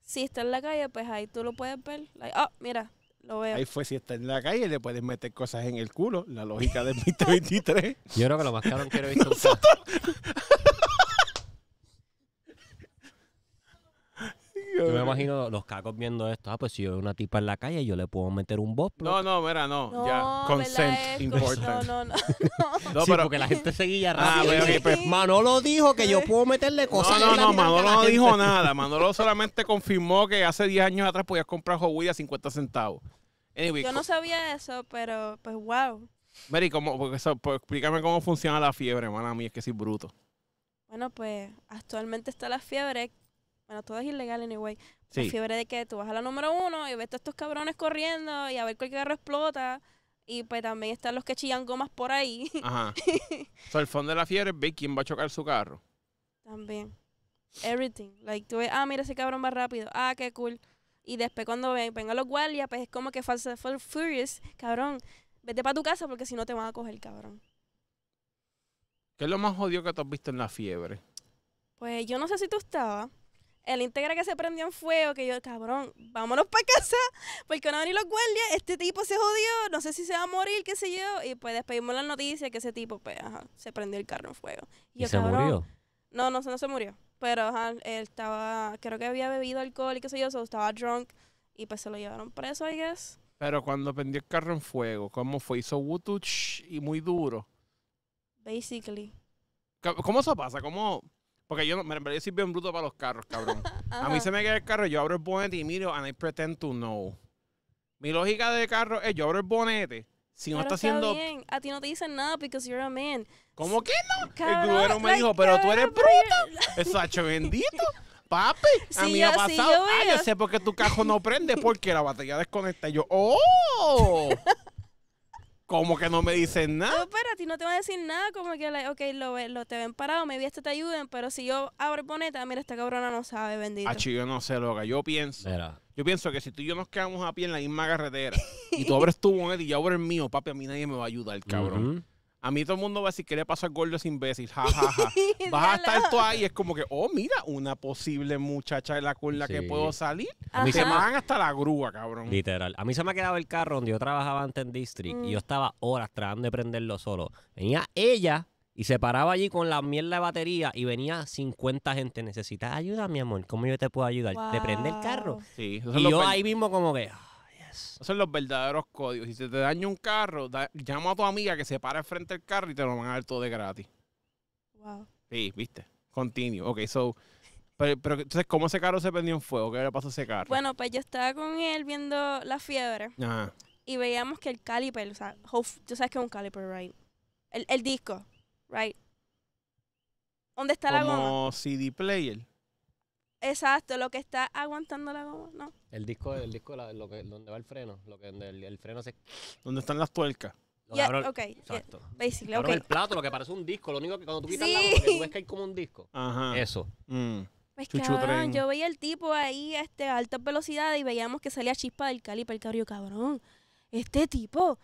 si está en la calle, pues ahí tú lo puedes ver. Ah, oh, mira, lo veo. Ahí fue, si está en la calle, le puedes meter cosas en el culo. La lógica del 2023. Yo creo que lo más caro que he visto. Yo me imagino los cacos viendo esto. Ah, pues si yo veo una tipa en la calle, yo le puedo meter un boss. No, no, mira, no. ya. Consent important. No, no, no. no, pero... porque la gente seguía rápido. Ah, pero pues, Manolo dijo que yo puedo meterle cosas. No, no, no, Manolo no dijo nada. Manolo solamente confirmó que hace 10 años atrás podías comprar Huawei a 50 centavos. yo no sabía eso, pero pues wow. Mary, ¿cómo, porque eso, pues, explícame cómo funciona la fiebre, a mí es que soy bruto. Bueno, pues actualmente está la fiebre bueno, todo es ilegal anyway. La fiebre de que tú vas a la número uno y ves a estos cabrones corriendo y a ver cuál carro explota. Y pues también están los que chillan gomas por ahí. Ajá. el fondo de la fiebre es quién va a chocar su carro. También. Everything. Like, tú ves, ah, mira, ese cabrón va rápido. Ah, qué cool. Y después cuando ven, vengan los guardias, pues es como que falsa for furious. Cabrón, vete para tu casa porque si no te van a coger, cabrón. ¿Qué es lo más jodido que tú has visto en la fiebre? Pues yo no sé si tú estabas, el íntegra que se prendió en fuego, que yo, cabrón, vámonos para casa, porque no ni los guardias, este tipo se jodió, no sé si se va a morir, qué sé yo, y pues despedimos la noticia que ese tipo, pues, ajá, se prendió el carro en fuego. ¿Y, yo, se murió? No, no, no se murió, pero él estaba, creo que había bebido alcohol y qué sé yo, o estaba drunk, y pues se lo llevaron preso, I guess. Pero cuando prendió el carro en fuego, ¿cómo fue? Hizo wutuch y muy duro. Basically. ¿Cómo eso pasa? ¿Cómo...? Porque yo, me verdad yo soy bien bruto para los carros, cabrón. a mí se me queda el carro, yo abro el bonete y miro and I pretend to know. Mi lógica de carro es yo abro el bonete. Si no está haciendo... Bien. A ti no te dicen nada because you're a man. ¿Cómo que no? el gruero me dijo, pero tú eres bruto. Exacto, bendito. Papi, a mí ha pasado. ah, yo sé por qué tu carro no prende, porque la batería desconecta. Y yo, ¡oh! Como que no me dicen nada? No, pero a ti no te van a decir nada, como que, ok, lo, te ven parado, me viste, te ayuden, pero si yo abro boneta, mira, esta cabrona no sabe, bendito. Ah yo no sé, loca, yo pienso. Yo pienso que si tú y yo nos quedamos a pie en la misma carretera y tú abres tu boneta y yo abro el mío, papi, a mí nadie me va a ayudar, cabrón. A mí todo el mundo va a decir que le pasó al gordo es imbécil, Ja, ja. Vas a estar tú ahí, es como que, oh, mira, una posible muchacha de la cuerda que puedo salir. A mí se me van hasta la grúa, cabrón. Literal. A mí se me ha quedado el carro donde yo trabajaba antes en District y mm. yo estaba horas tratando de prenderlo solo. Venía ella y se paraba allí con la mierda de batería y venía 50 gente. ¿Necesitas ayuda, mi amor? ¿Cómo yo te puedo ayudar? Te prende el carro. Sí, y yo ahí mismo como que son los verdaderos códigos. Si se te daña un carro, llama a tu amiga que se para frente al carro y te lo van a dar todo de gratis. Wow. Sí, viste. continuo Ok, so. Pero, entonces, ¿cómo ese carro se prendió en fuego? ¿Qué le pasó a ese carro? Bueno, pues yo estaba con él viendo la fiebre. Ajá. Y veíamos que el caliper, o sea, tú sabes que es un caliper, right? El, disco, right? ¿Dónde está la goma? Como CD player. Exacto, lo que está aguantando la goma, ¿no? El disco, el disco lo que, donde va el freno, lo que el, el freno se... ¿Dónde están las tuercas? Ya, ok. exacto. Yeah, el plato, lo que parece un disco, lo único que cuando tú quitas la goma, que tú ves que hay como un disco. Ajá. Eso. Mm. Pues cabrón, yo veía el tipo ahí este, a altas velocidades y veíamos que salía chispa del caliper, cabrón. Este tipo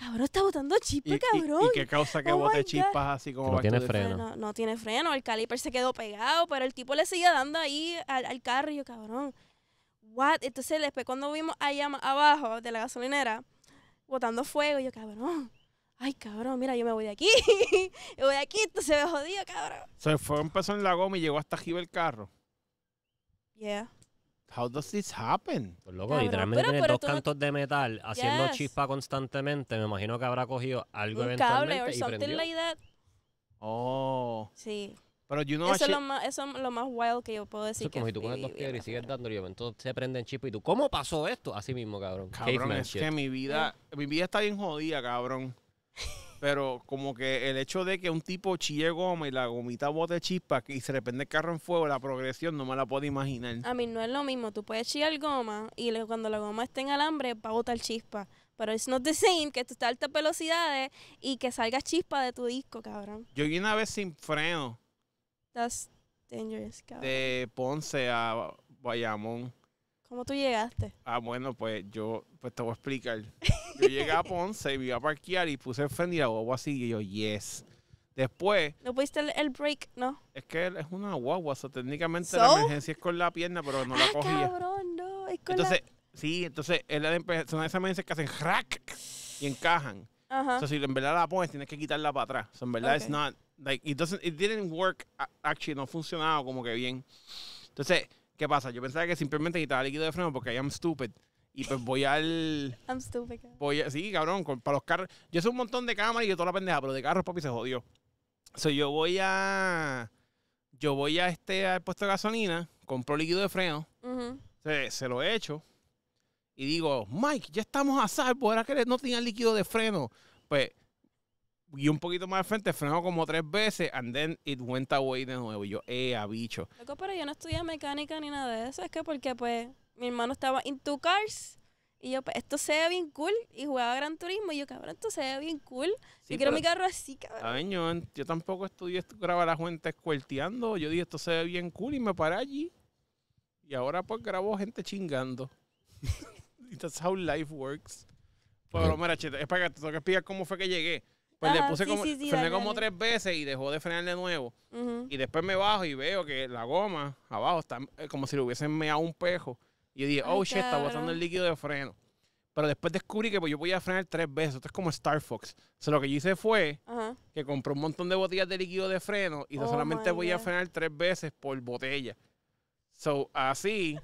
Cabrón, está botando chispas, cabrón. ¿Y, qué causa que oh bote chispas así como No tiene freno. No, tiene freno. El caliper se quedó pegado, pero el tipo le seguía dando ahí al, carro y yo, cabrón. What? Entonces, después cuando vimos ahí abajo de la gasolinera, botando fuego, yo, cabrón. Ay, cabrón, mira, yo me voy de aquí. Me voy de aquí, esto se ve jodido, cabrón. Se fue, empezó en la goma y llegó hasta arriba el carro. Yeah. How does this happen? Pues, literalmente pero, dos cantos de metal haciendo chispa constantemente. Me imagino que habrá cogido algo Un eventualmente cable or y prendió. Oh. Sí. Pero you know eso, es lo más, eso es lo más wild que yo puedo decir. es como si tú pones dos piedras y sigues dando, y entonces se prenden chispa y tú, ¿cómo pasó esto? Así mismo, cabrón. Cabrón, es que mi vida, mi vida está bien jodida, cabrón. Pero como que el hecho de que un tipo chille goma y la gomita bote chispa y se le el carro en fuego, la progresión no me la puedo imaginar. A mí no es lo mismo. Tú puedes chillar goma y cuando la goma esté en alambre va a botar chispa. Pero es no the same que tú estás a altas velocidades y que salga chispa de tu disco, cabrón. Yo vi una vez sin freno. That's dangerous, cabrón. De Ponce a Bayamón. ¿Cómo tú llegaste? Ah, bueno, pues yo pues te voy a explicar. Yo llegué a Ponce, me iba a parquear y puse Fendi y la guagua así y yo, yes. Después. No pusiste el, break, ¿no? Es que es una guagua, o técnicamente la emergencia es con la pierna, pero no la ah, cogía. cabrón, no, entonces, sí, entonces es la de, son esas emergencias que hacen crack y encajan. O sea, si en verdad la pones, tienes que quitarla para atrás. O sea, en verdad es not, like, it it didn't work, actually, no funcionaba como que bien. Entonces, ¿Qué pasa? Yo pensaba que simplemente quitaba líquido de freno porque I am stupid. Y pues voy al. I'm stupid. Voy sí, cabrón, para los carros. Yo sé un montón de cámaras y yo toda la pendeja, pero de carros, papi, se jodió. sea, yo voy a. Yo voy a este puesto de gasolina, compro líquido de freno, se, lo echo y digo, Mike, ya estamos a salvo, era que no tenía líquido de freno. Pues y un poquito más de frente, frenó como tres veces, and then it went away de nuevo. Y yo, eh, a bicho. pero yo no estudié mecánica ni nada de eso. Es que porque, pues, mi hermano estaba two cars. Y yo, pues, esto se ve bien cool. Y jugaba Gran Turismo. Y yo, cabrón, esto se ve bien cool. yo quiero mi carro así, cabrón. Yo, yo tampoco estudié grabar a la gente escuerteando. Yo dije, esto se ve bien cool. Y me paré allí. Y ahora, pues, grabo gente chingando. That's how life works. Pero, mira, chete, es para que te cómo fue que llegué. Pues le puse como, frené como tres veces y dejó de frenar de nuevo. Y después me bajo y veo que la goma abajo está eh, como si le hubiesen meado un pejo. Y dije, oh shit, está botando el líquido de freno. Pero después descubrí que pues, yo podía frenar tres veces. Esto es como Star Fox. O sea, lo que yo hice fue que compré un montón de botellas de líquido de freno y oh solamente voy a frenar tres veces por botella. So, así,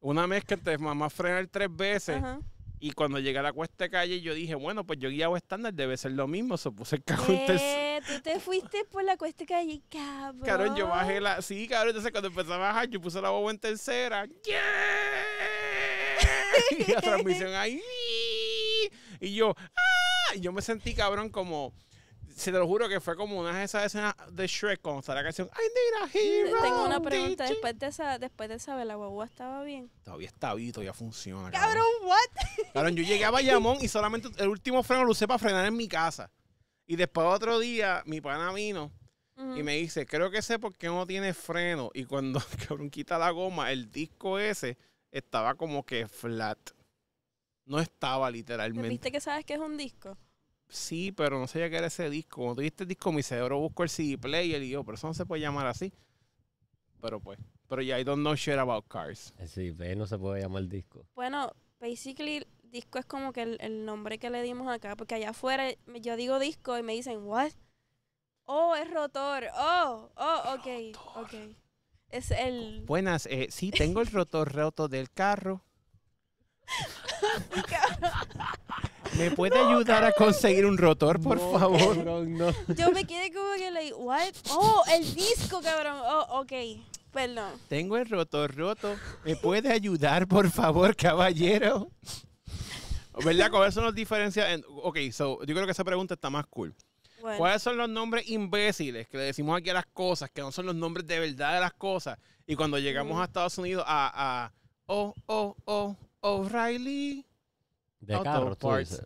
una vez que te mamá frenar tres veces. Y cuando llegué a la cuesta calle, yo dije, bueno, pues yo guiaba estándar, debe ser lo mismo. Se puse el cajón eh, Tú te fuiste por la cuesta calle, cabrón. Cabrón, yo bajé la. Sí, cabrón. Entonces cuando empecé a bajar, yo puse la boba en tercera. ¡Yeah! y la transmisión ahí. Y yo, ¡ah! Y yo me sentí, cabrón, como se te lo juro que fue como una de esas escenas de Shrek cuando está la canción Ay need a Tengo una pregunta. Después de, esa, después de esa, ¿la guagua estaba bien? Todavía está bien, todavía funciona. Cabrón, what? Cabrón, yo llegué a Bayamón y solamente el último freno lo usé para frenar en mi casa. Y después otro día, mi pana vino y me dice, creo que sé por qué no tiene freno. Y cuando cabrón quita la goma, el disco ese estaba como que flat. No estaba literalmente. ¿Viste que sabes que es un disco? sí, pero no ya qué era ese disco. Cuando tuviste el disco, mi cerebro busco el CD player y yo, pero eso no se puede llamar así. Pero pues, pero ya, I don't know shit about cars. Sí, no se puede llamar disco. Bueno, basically, disco es como que el, nombre que le dimos acá, porque allá afuera yo digo disco y me dicen, what? Oh, es rotor. Oh, oh, ok, ok. Es el... Buenas, eh, sí, tengo el rotor roto del carro. ¿Me puede ayudar a conseguir un rotor, por favor? Yo me quedé como que, like, what? Oh, el disco, cabrón. Oh, ok. Perdón. Tengo el rotor roto. ¿Me puede ayudar, por favor, caballero? ¿Verdad? ¿Cuáles son las diferencias? Ok, so, yo creo que esa pregunta está más cool. ¿Cuáles son los nombres imbéciles que le decimos aquí a las cosas, que no son los nombres de verdad de las cosas? Y cuando llegamos mm. a Estados Unidos a, oh, oh, oh, oh, O'Reilly, de carro,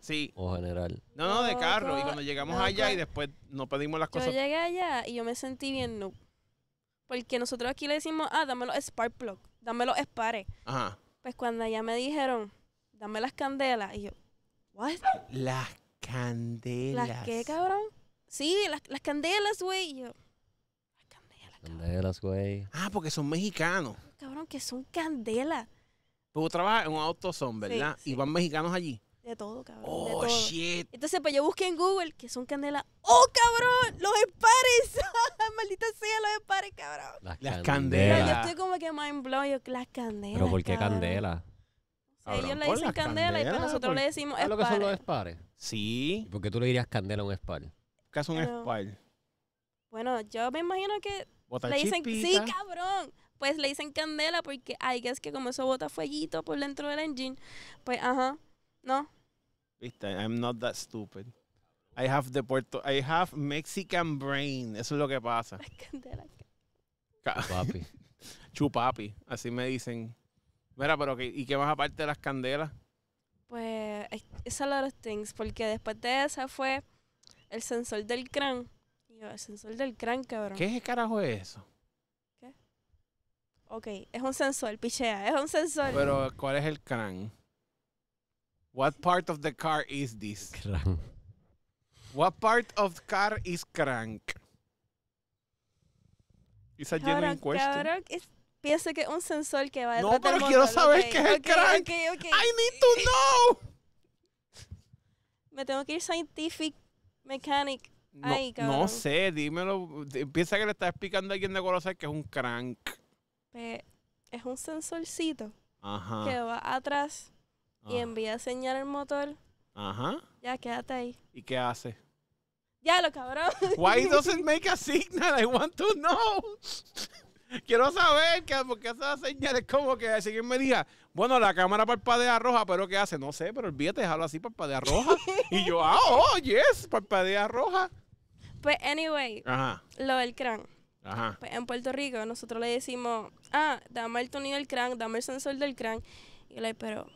Sí. O general. No, no, de carro. Y cuando llegamos allá y después no pedimos las cosas. Yo llegué allá y yo me sentí bien noob. Porque nosotros aquí le decimos, ah, dame los spark plug, dame los spares. Ajá. Pues cuando allá me dijeron, dame las candelas. Y yo, ¿what? Las candelas. ¿Las qué, cabrón? Sí, las, las candelas, güey. Y yo, las candelas, Candelas, güey. Ah, porque son mexicanos. Cabrón, que son candelas. Pero trabajas en un son, ¿verdad? Sí, Y van mexicanos allí. De todo, cabrón. Oh, shit. Entonces, pues yo busqué en Google que son candelas. ¡Oh, cabrón! ¡Los espares! ¡Maldita sea, los spares, cabrón! Las, candelas. Yo estoy como que mind blown. Yo, las candelas. ¿Pero por qué candela? Ellos le dicen candela, y pues nosotros le decimos ¿Es lo que son los spares? Sí. por qué tú le dirías candela a un espar? ¿Qué es un spar? Bueno, yo me imagino que le dicen, sí, cabrón pues le dicen candela porque hay que es que como eso bota fueguito por dentro del engine, pues ajá, no. Viste, I'm not that stupid. I have the Puerto, I have Mexican brain. Eso es lo que pasa. candela. Chupapi. Chupapi, así me dicen. Mira, pero ¿qué, ¿y qué más aparte de las candelas? Pues, es a lot of things, porque después de esa fue el sensor del crán. el sensor del crán, cabrón. ¿Qué carajo es eso? Ok, es un sensor, pichea, es un sensor. Pero, ¿cuál es el crank? What part of the car is this? Crank. What part of the car is crank? It's llena. genuine Es, pienso que es un sensor que va detrás No, pero quiero saber qué es el crank. I need to know. Me tengo que ir scientific mechanic. No, no sé, dímelo. Piensa que le está explicando a alguien de conocer que es un crank es un sensorcito que va atrás y ah. envía señal al motor. Ajá. Ya, quédate ahí. ¿Y qué hace? Ya lo cabrón. Why it make a signal? I want to know. Quiero saber qué porque señal es como que alguien me diga, bueno, la cámara parpadea roja, pero ¿qué hace? No sé, pero olvídate, dejarlo así, parpadea roja. y yo, ah, oh, yes, parpadea roja. Pues anyway, lo del crán. Pues, en Puerto Rico nosotros le decimos, ah, dame el tonillo del crank, dame el sensor del crank. Y le digo, pero,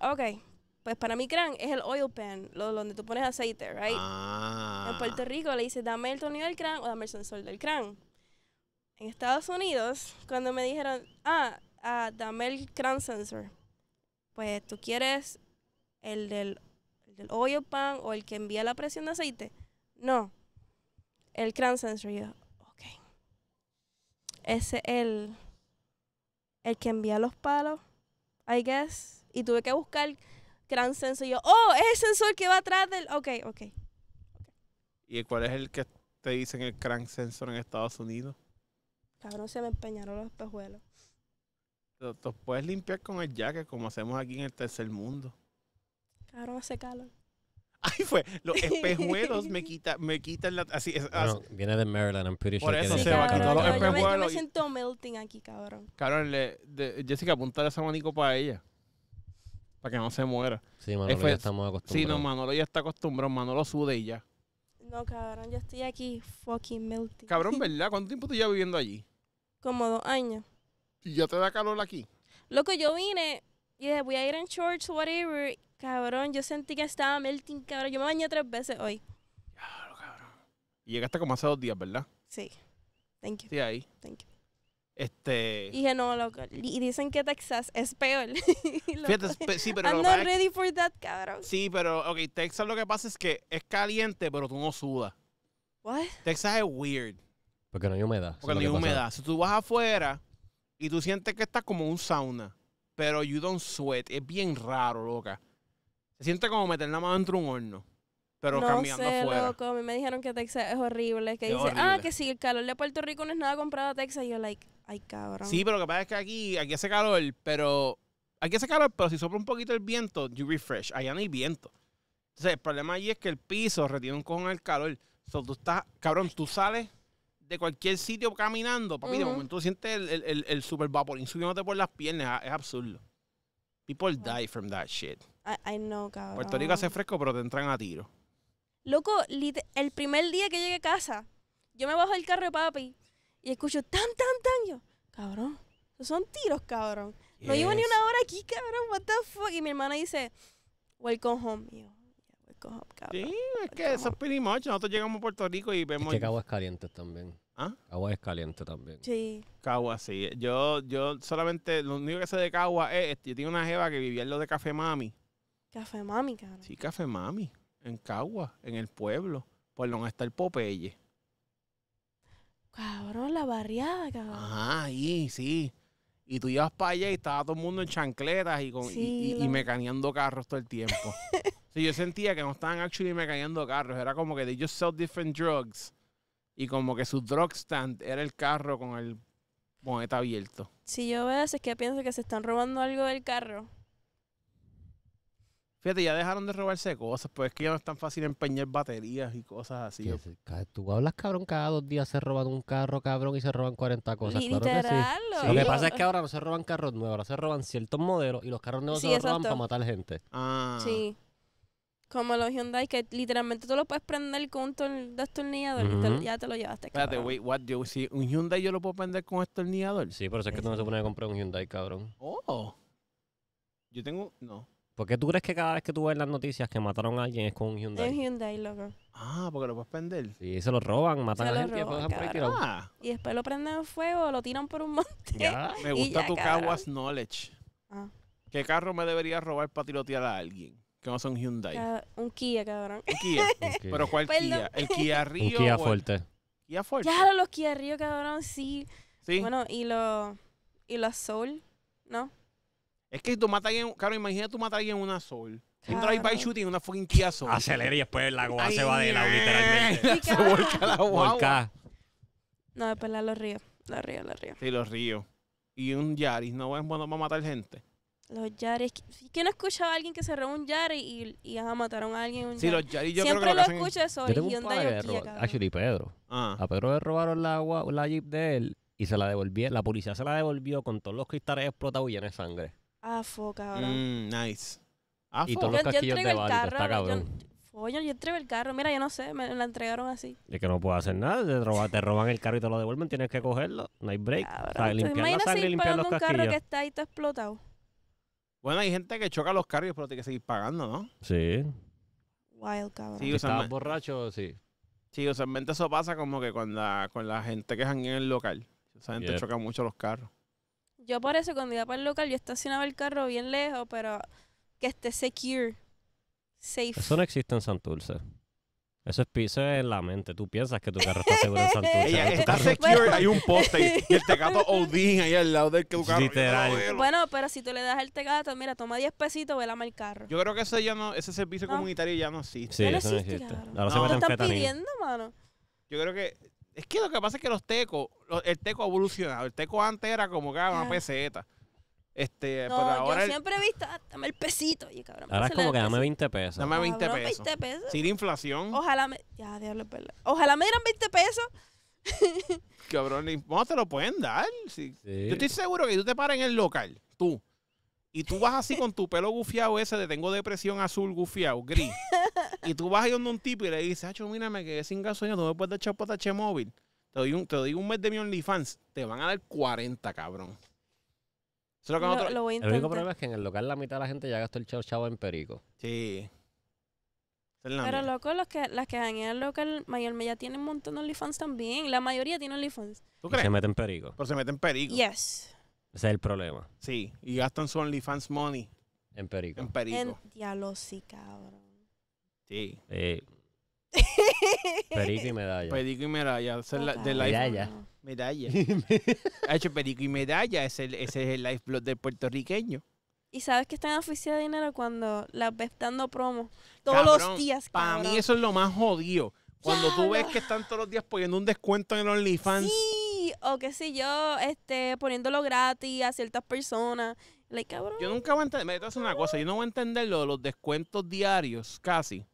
ok, pues para mi crank es el oil pan, lo, donde tú pones aceite, right? Ah. En Puerto Rico le dice, dame el tonillo del crank o dame el sensor del crank. En Estados Unidos, cuando me dijeron, ah, a ah, dame el crank sensor, pues tú quieres el del, oil pan o el que envía la presión de aceite. No, el crank sensor. Yo, ese el, el que envía los palos, I guess. Y tuve que buscar el gran sensor. Y yo, oh, es el sensor que va atrás del. Ok, ok. ¿Y cuál es el que te dicen el crank sensor en Estados Unidos? Cabrón, se me empeñaron los espejuelos. Los puedes limpiar con el jacket, como hacemos aquí en el tercer mundo. Cabrón, hace calor. Ahí fue. Los espejuelos me, quitan, me quitan la. Así, viene de Maryland, I'm pretty Por sure. Por eso se va a quitar los espejuelos. Yo me, siento melting aquí, cabrón. Cabrón, le, Jessica, apunta ese manico para ella. Para que no se muera. Sí, Manolo, ya estamos acostumbrados. Sí, no, Manolo ya está acostumbrado. Manolo sude y ya. No, cabrón, yo estoy aquí fucking melting. Cabrón, ¿verdad? ¿Cuánto tiempo tú ya viviendo allí? Como dos años. ¿Y ya te da calor aquí? Loco, yo vine y dije, voy a ir en church, whatever. Cabrón, yo sentí que estaba melting, cabrón. Yo me bañé tres veces hoy. Claro, cabrón. Y llegaste como hace dos días, ¿verdad? Sí. Thank you. Sí, ahí. Thank you. Este. Y dije, no, loco. Y dicen que Texas es peor. Fíjate, sí, pero. I'm not ready for that, cabrón. Sí, pero, ok, Texas lo que pasa es que es caliente, pero tú no sudas. What? Texas es weird. Porque no hay humedad. Porque no hay humedad. Si tú vas afuera y tú sientes que estás como un sauna, pero you don't sweat. Es bien raro, loca. Se siente como meter la mano dentro de un horno. Pero cambiando me dijeron que Texas es horrible. Que dice, ah, que sí, el calor de Puerto Rico no es nada comparado a Texas. Y yo, like, ay, cabrón. Sí, pero lo que pasa es que aquí, aquí hace calor, pero. Aquí hace calor, pero si sopla un poquito el viento, you refresh. Allá no hay viento. Entonces, el problema allí es que el piso retiene un cojón el calor. So, tú estás, cabrón, tú sales de cualquier sitio caminando, papi, de momento sientes el, el, super vaporín subiéndote por las piernas. Es absurdo. People die from that shit. cabrón. Puerto Rico hace fresco, pero te entran a tiro. Loco, el primer día que llegué a casa, yo me bajo del carro de papi y escucho tan, tan, tan. Yo, cabrón, son tiros, cabrón. No llevo ni una hora aquí, cabrón, what the fuck. Y mi hermana dice, welcome home. mío welcome home, cabrón. Sí, es que eso es Nosotros llegamos a Puerto Rico y vemos. Y que Calientes también. ¿Ah? Cagua es caliente también. Sí. Cagua, sí. Yo, yo solamente, lo único que sé de Cagua es, este, yo tengo una jeva que vivía en lo de Café Mami. Café Mami, cabrón. Sí, Café Mami, en Cagua, en el pueblo, por donde está el Popeye. Cabrón, la barriada, cabrón. Ajá, y sí. Y tú ibas para allá y estaba todo el mundo en chancletas y, con, y, mecaneando carros todo el tiempo. sí, yo sentía que no estaban actually mecaneando carros. Era como que they just sell different drugs y como que su drug stand era el carro con el moneta abierto. Si yo veo es que pienso que se están robando algo del carro. Fíjate, ya dejaron de robarse cosas, pues es que ya no es tan fácil empeñar baterías y cosas así. Tú hablas, cabrón, cada dos días se roban un carro, cabrón, y se roban 40 cosas. sí. Lo que pasa es que ahora no se roban carros nuevos, ahora se roban ciertos modelos y los carros nuevos se los roban para matar gente. Ah. Sí. Como los Hyundai, que literalmente tú lo puedes prender con un destornillador y ya te lo llevaste. Espérate, wait, what? si un Hyundai yo lo puedo prender con destornillador. Sí, pero eso es que tú no se pones a comprar un Hyundai, cabrón. Oh. Yo tengo. No. ¿Por qué tú crees que cada vez que tú ves las noticias que mataron a alguien es con un Hyundai? Un Hyundai, loco. Ah, porque lo puedes prender. Sí, se lo roban, matan se a gente y, después y después lo prenden en fuego, lo tiran por un monte. Ya. Me gusta tu cabrón. as Knowledge. Ah. ¿Qué carro me debería robar para tirotear a alguien? que no son Hyundai. un Kia, cabrón. Un Kia. Pero ¿cuál Kia? ¿El Kia Rio? Un Kia fuerte. Kia Forte. Claro, los Kia Rio, cabrón, sí. Sí. Bueno, y los y los Soul, ¿no? Es que tú matas a alguien, claro, imagina tú matas a alguien en una Soul. Un drive-by shooting en una fucking Kia Soul. Acelera y después la guagua se va de la literalmente. Se volca la guagua. No, después la los ríos, los ríos, los ríos. Sí, los ríos. Y un Yaris, no es bueno para matar gente. Los Yaris. ¿Quién no escuchaba a alguien que se robó un Yari y, y mataron a alguien? Siempre lo, escucho eso. Yo tengo un padre Pedro. Ah. A Pedro le robaron la, la Jeep de él y se la devolvió. La policía se la devolvió con todos los cristales explotados y llenos de sangre. Ah, foca, ahora. Mm, nice. Ah, y yo, yo de el Está cabrón. Yo, Oye, entregué el carro. Mira, yo no sé, me la entregaron así. Es que no puedo hacer nada. Te roban, el carro y te lo devuelven. Tienes que cogerlo. Night break. Cabrón, limpiar la sangre y limpiar los un carro que está ahí todo explotado. Bueno, hay gente que choca los carros, pero tiene que seguir pagando, ¿no? Sí. Wild, cabrón. Sí, Si estás borracho, sí. sí, usualmente eso pasa como que con la, con la gente que es en el local. Esa gente choca mucho los carros. Yo por eso cuando iba para el local, yo estacionaba el carro bien lejos, pero que esté secure, safe. Eso no existe en Santurce. Eso es, piso en la mente. Tú piensas que tu carro está seguro en Santurce. Ella está secure, hay un poste y el tecato Odin ahí al lado del que tu carro. Bueno, pero si tú le das al tecato, mira, toma 10 pesitos, velame el carro. Yo creo que ese, ya no, ese servicio comunitario ya no existe. Sí, no eso existe. se están pidiendo, mano? Yo creo que... Es que lo que pasa es que los tecos, el teco ha evolucionado. El teco antes era como que era ah, una ah. peseta. Este, por pero ahora yo siempre he visto, ah, dame el pesito. cabrón, ahora es como que dame 20 pesos. Dame 20 pesos. Sin inflación. Ojalá me. Ya, diablo, Ojalá me dieran 20 pesos. cabrón, cómo te lo pueden dar. Yo estoy seguro que tú te paras en el local, tú. Y tú vas así con tu pelo gufiado ese de tengo depresión azul gufiado, gris. y tú vas ahí donde un tipo y le dices, Acho, mira, que quedé sin gasolina, tú me puedes echar para Che móvil. Te doy, un, te doy un mes de mi OnlyFans. Te van a dar 40, cabrón lo El único problema es que en el local la mitad de la gente ya gastó el chao chao en perico. Sí. Pero loco, los que, las que dan en el local mayor ya tienen un montón de OnlyFans también. La mayoría tiene OnlyFans. ¿Tú crees? se meten perico. Pero se meten perico. Yes. Ese es el problema. Sí. Y gastan su OnlyFans money En perico. en perico. En sí, cabrón. Sí. Eh, Perico y medalla. Perico y medalla. medalla. ha hecho perico y medalla. Ese, es el live blog del puertorriqueño. Y sabes que están oficina de dinero cuando las ves dando promo. Todos los días, Para mí eso es lo más jodido. Cuando tú ves que están todos los días poniendo un descuento en el OnlyFans. Sí, o qué sé yo, este, poniéndolo gratis a ciertas personas. Like, cabrón. Yo nunca voy a entender, me voy a una cosa, yo no voy a entender lo de los descuentos diarios, casi.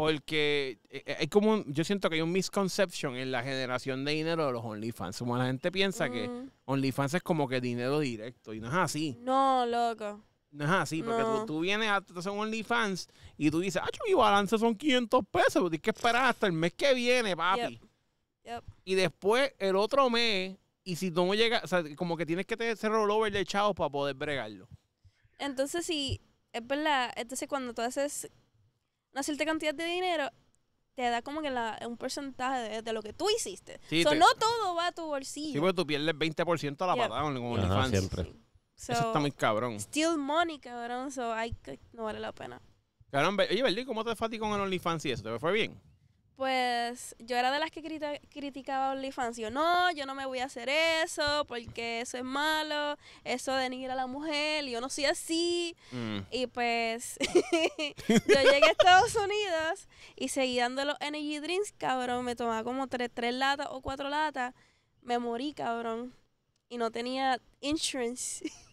Porque eh, eh, hay como yo siento que hay un misconception en la generación de dinero de los OnlyFans. Como la gente piensa que OnlyFans es como que dinero directo y no es así. No, loco. No es así, porque tú, vienes a un OnlyFans y tú dices, ah, mi balance son 500 pesos, tienes pues, que esperar hasta el mes que viene, papi. Y después el otro mes, y si tú no llegas, o sea, como que tienes que tener ese rollover de chavos para poder bregarlo. Entonces, sí, es verdad. Entonces, cuando tú haces una cierta cantidad de dinero, te da como que la, un porcentaje de, lo que tú hiciste. so, no todo va a tu bolsillo. Sí, porque tú pierdes 20% a la patada con OnlyFans. siempre. Eso está muy cabrón. Still money, cabrón. So, I no vale la pena. Cabrón, oye, Berlín, ¿cómo te fue a con el OnlyFans y eso? ¿Te fue bien? pues yo era de las que criticaba a OnlyFans. Yo, no, yo no me voy a hacer eso porque eso es malo, eso de ir a la mujer, yo no soy así. Mm. Y pues yo llegué a Estados Unidos y seguí dando los energy drinks, cabrón. Me tomaba como tres, tres latas o cuatro latas. Me morí, cabrón. Y no tenía insurance.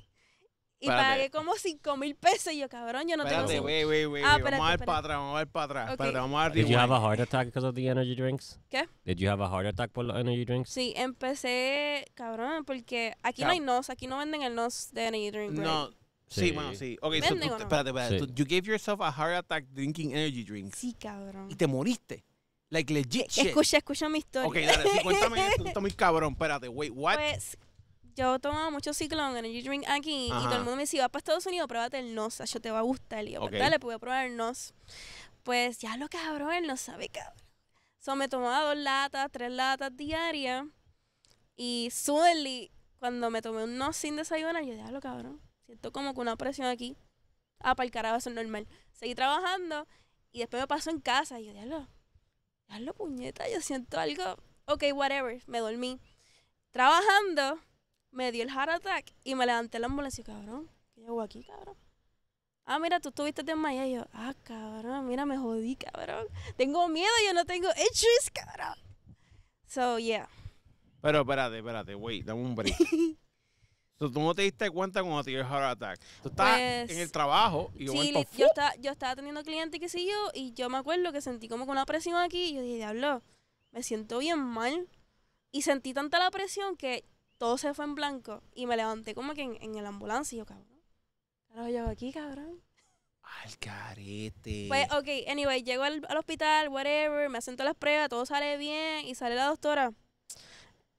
Y Espérate. pagué como 5 mil pesos. Y yo, cabrón, yo no Espérate, tengo. Wait, wait, wait, ah, vamos a ver para atrás, vamos a ver para atrás. Okay. Espérate, vamos a ver. Did you have a heart attack because of the energy drinks? ¿Qué? Did you have a heart attack por los energy drinks? Sí, empecé, cabrón, porque aquí no hay nos, aquí no venden el nos de energy drink. No. Sí, sí, bueno, sí. Ok, so, no? espérate, espérate. Sí. You gave yourself a heart attack drinking energy drinks. Sí, cabrón. Y te moriste. Like legit shit. Escucha, escucha mi historia. Ok, dale, sí, cuéntame esto. Está muy cabrón. Espérate, wait, what? Pues, yo tomaba mucho Ciclón Energy Drink aquí y todo el mundo me decía, va para Estados Unidos, pruébate el NOS, yo te va a gustar. Pues y yo, dale, pues probar el NOS. Pues ya lo cabrón, él no sabe cabrón. So, me tomaba dos latas, tres latas diarias y suddenly, cuando me tomé un NOS sin desayunar, yo ya lo cabrón, siento como que una presión aquí. Ah, para el carajo, es normal. Seguí trabajando y después me paso en casa y yo, ya lo puñeta, yo siento algo. Ok, whatever, me dormí. Trabajando, me dio el heart attack y me levanté la ambulancia cabrón, ¿qué hago aquí, cabrón? Ah, mira, tú estuviste en Maya Y yo, ah, cabrón, mira, me jodí, cabrón. Tengo miedo, yo no tengo ¡Echis, cabrón. So, yeah. Pero espérate, espérate, güey, dame un break. tú no te diste cuenta cuando te dio el heart attack. Tú estabas pues en el trabajo y sí, yo, estaba, yo estaba teniendo clientes, qué sé yo, y yo me acuerdo que sentí como que una presión aquí. Y yo dije, diablo, me siento bien mal. Y sentí tanta la presión que todo se fue en blanco y me levanté como que en, en el ambulancia y yo, cabrón. Carajo, yo aquí, cabrón. Al carete. Pues, ok, anyway, llego al, hospital, whatever, me hacen todas las pruebas, todo sale bien y sale la doctora.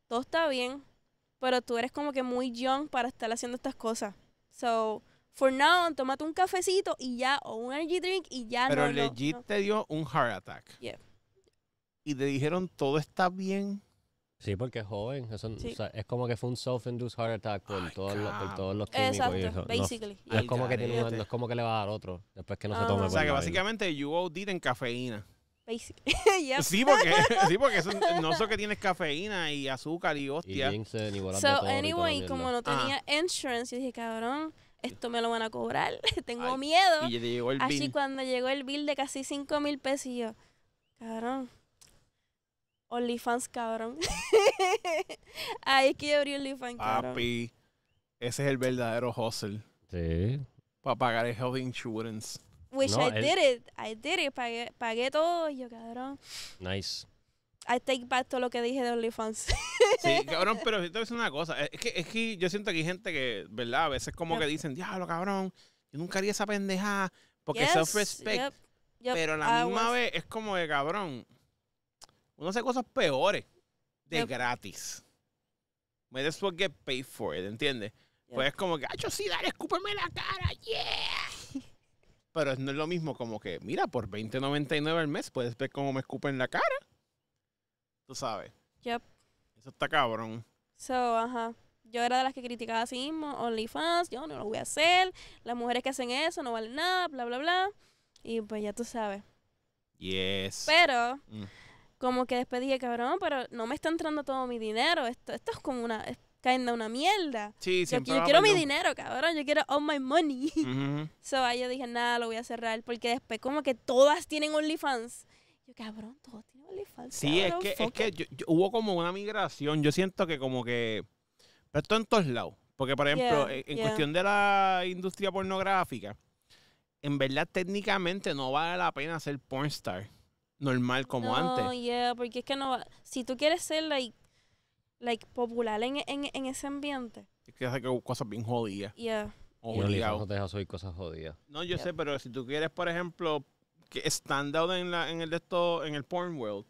Todo está bien, pero tú eres como que muy young para estar haciendo estas cosas. So, for now, tómate un cafecito y ya, o un energy drink y ya pero no. Pero legit te dio un heart attack. Yeah. Y te dijeron, todo está bien. Sí, porque es joven. Eso, es como que fue un self-induced heart attack por, todos los, químicos. Exacto, y basically. No, es como que es como que le va a dar otro después que no se ah. tome. O sea, que básicamente you outdid en cafeína. sí, porque, sí, porque eso, no sé que tienes cafeína y azúcar y hostia. so, anyway, como no tenía ah. insurance, yo dije, cabrón, esto me lo van a cobrar. Tengo miedo. Y llegó el Así cuando llegó el bill de casi 5 mil pesos, y yo, cabrón, OnlyFans, cabrón. Ahí es que yo OnlyFans, cabrón. Papi, ese es el verdadero hustle. Sí. Para pagar el health insurance. Which I did it. I did it. Pagué, todo yo, cabrón. Nice. I take back todo lo que dije de OnlyFans. sí, cabrón, pero si te voy una cosa. Es que, es que yo siento que hay gente que, ¿verdad? A veces como que dicen, diablo, cabrón, yo nunca haría esa pendejada porque self-respect. pero a la misma vez es como de, cabrón, uno hace cosas peores de gratis. Me después que get paid for it, ¿entiendes? Pues es como que, ¡ay, yo sí, dale, escúpeme la cara! ¡Yeah! Pero no es lo mismo como que, mira, por 20.99 al mes puedes ver cómo me escupen la cara. Tú sabes. Yep. Eso está cabrón. So, ajá. Yo era de las que criticaba así mismo, OnlyFans, yo no lo voy a hacer, las mujeres que hacen eso no valen nada, bla, bla, bla. Y pues ya tú sabes. Yes. Pero, mm como que después dije, cabrón, pero no me está entrando todo mi dinero, esto, esto es como una, es una mierda. Sí, yo, quiero mi dinero, cabrón, yo quiero all my money. So ahí yo dije, nada, lo voy a cerrar, porque después como que todas tienen OnlyFans. Yo, cabrón, todos tienen OnlyFans. Sí, es que, es que hubo como una migración, yo siento que como que, pero esto en todos lados, porque por ejemplo, en cuestión de la industria pornográfica, en verdad técnicamente no vale la pena ser pornstar normal como no, antes. Yeah, porque es que no si tú quieres ser like, like popular en, en, en ese ambiente. Es que hace cosas bien jodidas. Yeah. O no te cosas jodidas. No, yo sé, pero si tú quieres, por ejemplo, que stand out en, la, en el de esto, en el porn world,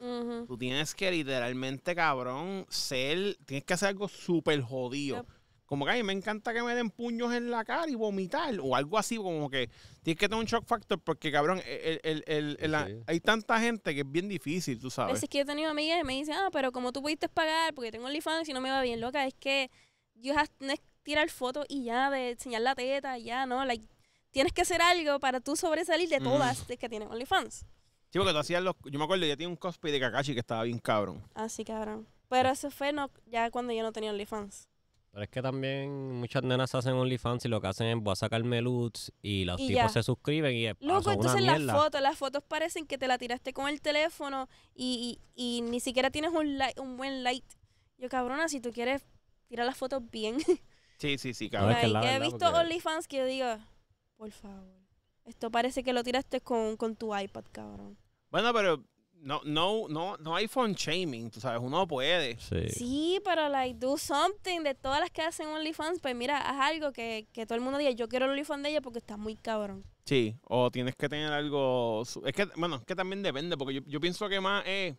tú tienes que literalmente, cabrón, ser, tienes que hacer algo súper jodido como que mí me encanta que me den puños en la cara y vomitar o algo así, como que tienes que tener un shock factor porque, cabrón, e, el, hay tanta gente que es bien difícil, tú sabes. Es que he tenido amigas y me dicen, ah, pero como tú pudiste pagar porque tengo OnlyFans y no me va bien, loca, es que yo no es tirar fotos y ya, de enseñar la teta ya, ¿no? tienes que hacer algo para tú sobresalir de mm. todas las que tienen OnlyFans. Sí, porque tú hacías los... Yo me acuerdo, ya tenía un cosplay de Kakashi que estaba bien cabrón. Ah, sí, cabrón. Pero eso fue ya cuando yo no tenía OnlyFans. Pero es que también muchas nenas hacen OnlyFans y lo que hacen es voy a sacarme luz y los tipos se suscriben y es ah, Loco, entonces las fotos, las fotos parecen que te la tiraste con el teléfono y, ni siquiera tienes un, un buen light. Yo, cabrona, si tú quieres tirar las fotos bien. Sí, sí, sí, cabrón. he visto OnlyFans que yo digo, por favor, esto parece que lo tiraste con, con tu iPad, cabrón. Bueno, pero no, no, no, no hay phone shaming, tú sabes, uno puede. Sí. pero like, do something de todas las que hacen OnlyFans, pues mira, haz algo que, todo el mundo diga, yo quiero el OnlyFans de ella porque está muy cabrón. Sí, o tienes que tener algo, es que, bueno, es que también depende, porque yo, pienso que más es,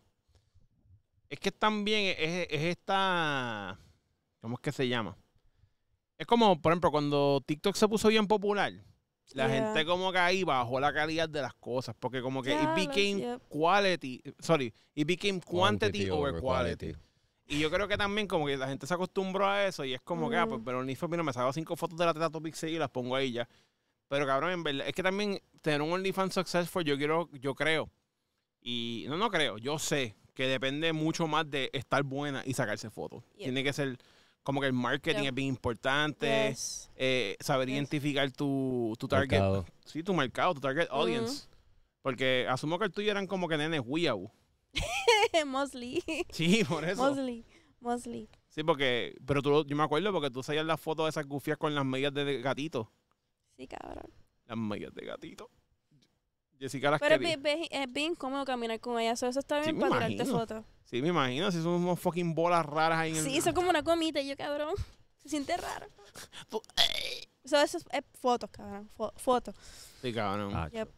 es que también es, es esta, ¿cómo es que se llama? Es como, por ejemplo, cuando TikTok se puso bien popular, la gente como que ahí bajó la calidad de las cosas, porque como que it became quality, sorry, it became quantity, over, quality. Y yo creo que también como que la gente se acostumbró a eso y es como que, ah, mm. pues, pero OnlyFans, mira, me saco cinco fotos de la teta topic y las pongo ahí ya. Pero cabrón, en verdad, es que también tener un OnlyFans successful, yo quiero, yo creo, y no, no creo, yo sé que depende mucho más de estar buena y sacarse fotos. Tiene que ser como que el marketing es bien importante, eh, saber identificar tu, target, sí, tu mercado, tu target audience. Porque asumo que el tuyo eran como que nenes weeaboo. Mostly. Sí, por eso. Mostly, mostly. Sí, porque, pero tú, yo me acuerdo porque tú sabías las fotos de esas gufias con las medias de gatito. Sí, cabrón. Las medias de gatito. Jessica las Pero es, bien, es cómodo caminar con ella. Eso, está bien para tirarte fotos. Sí, me imagino. Si son unos fucking bolas raras ahí en Sí, el... eso es como una comita. Y yo, cabrón, se siente raro. eso, eso es, fotos, cabrón. fotos. Sí, cabrón. Ah, yep.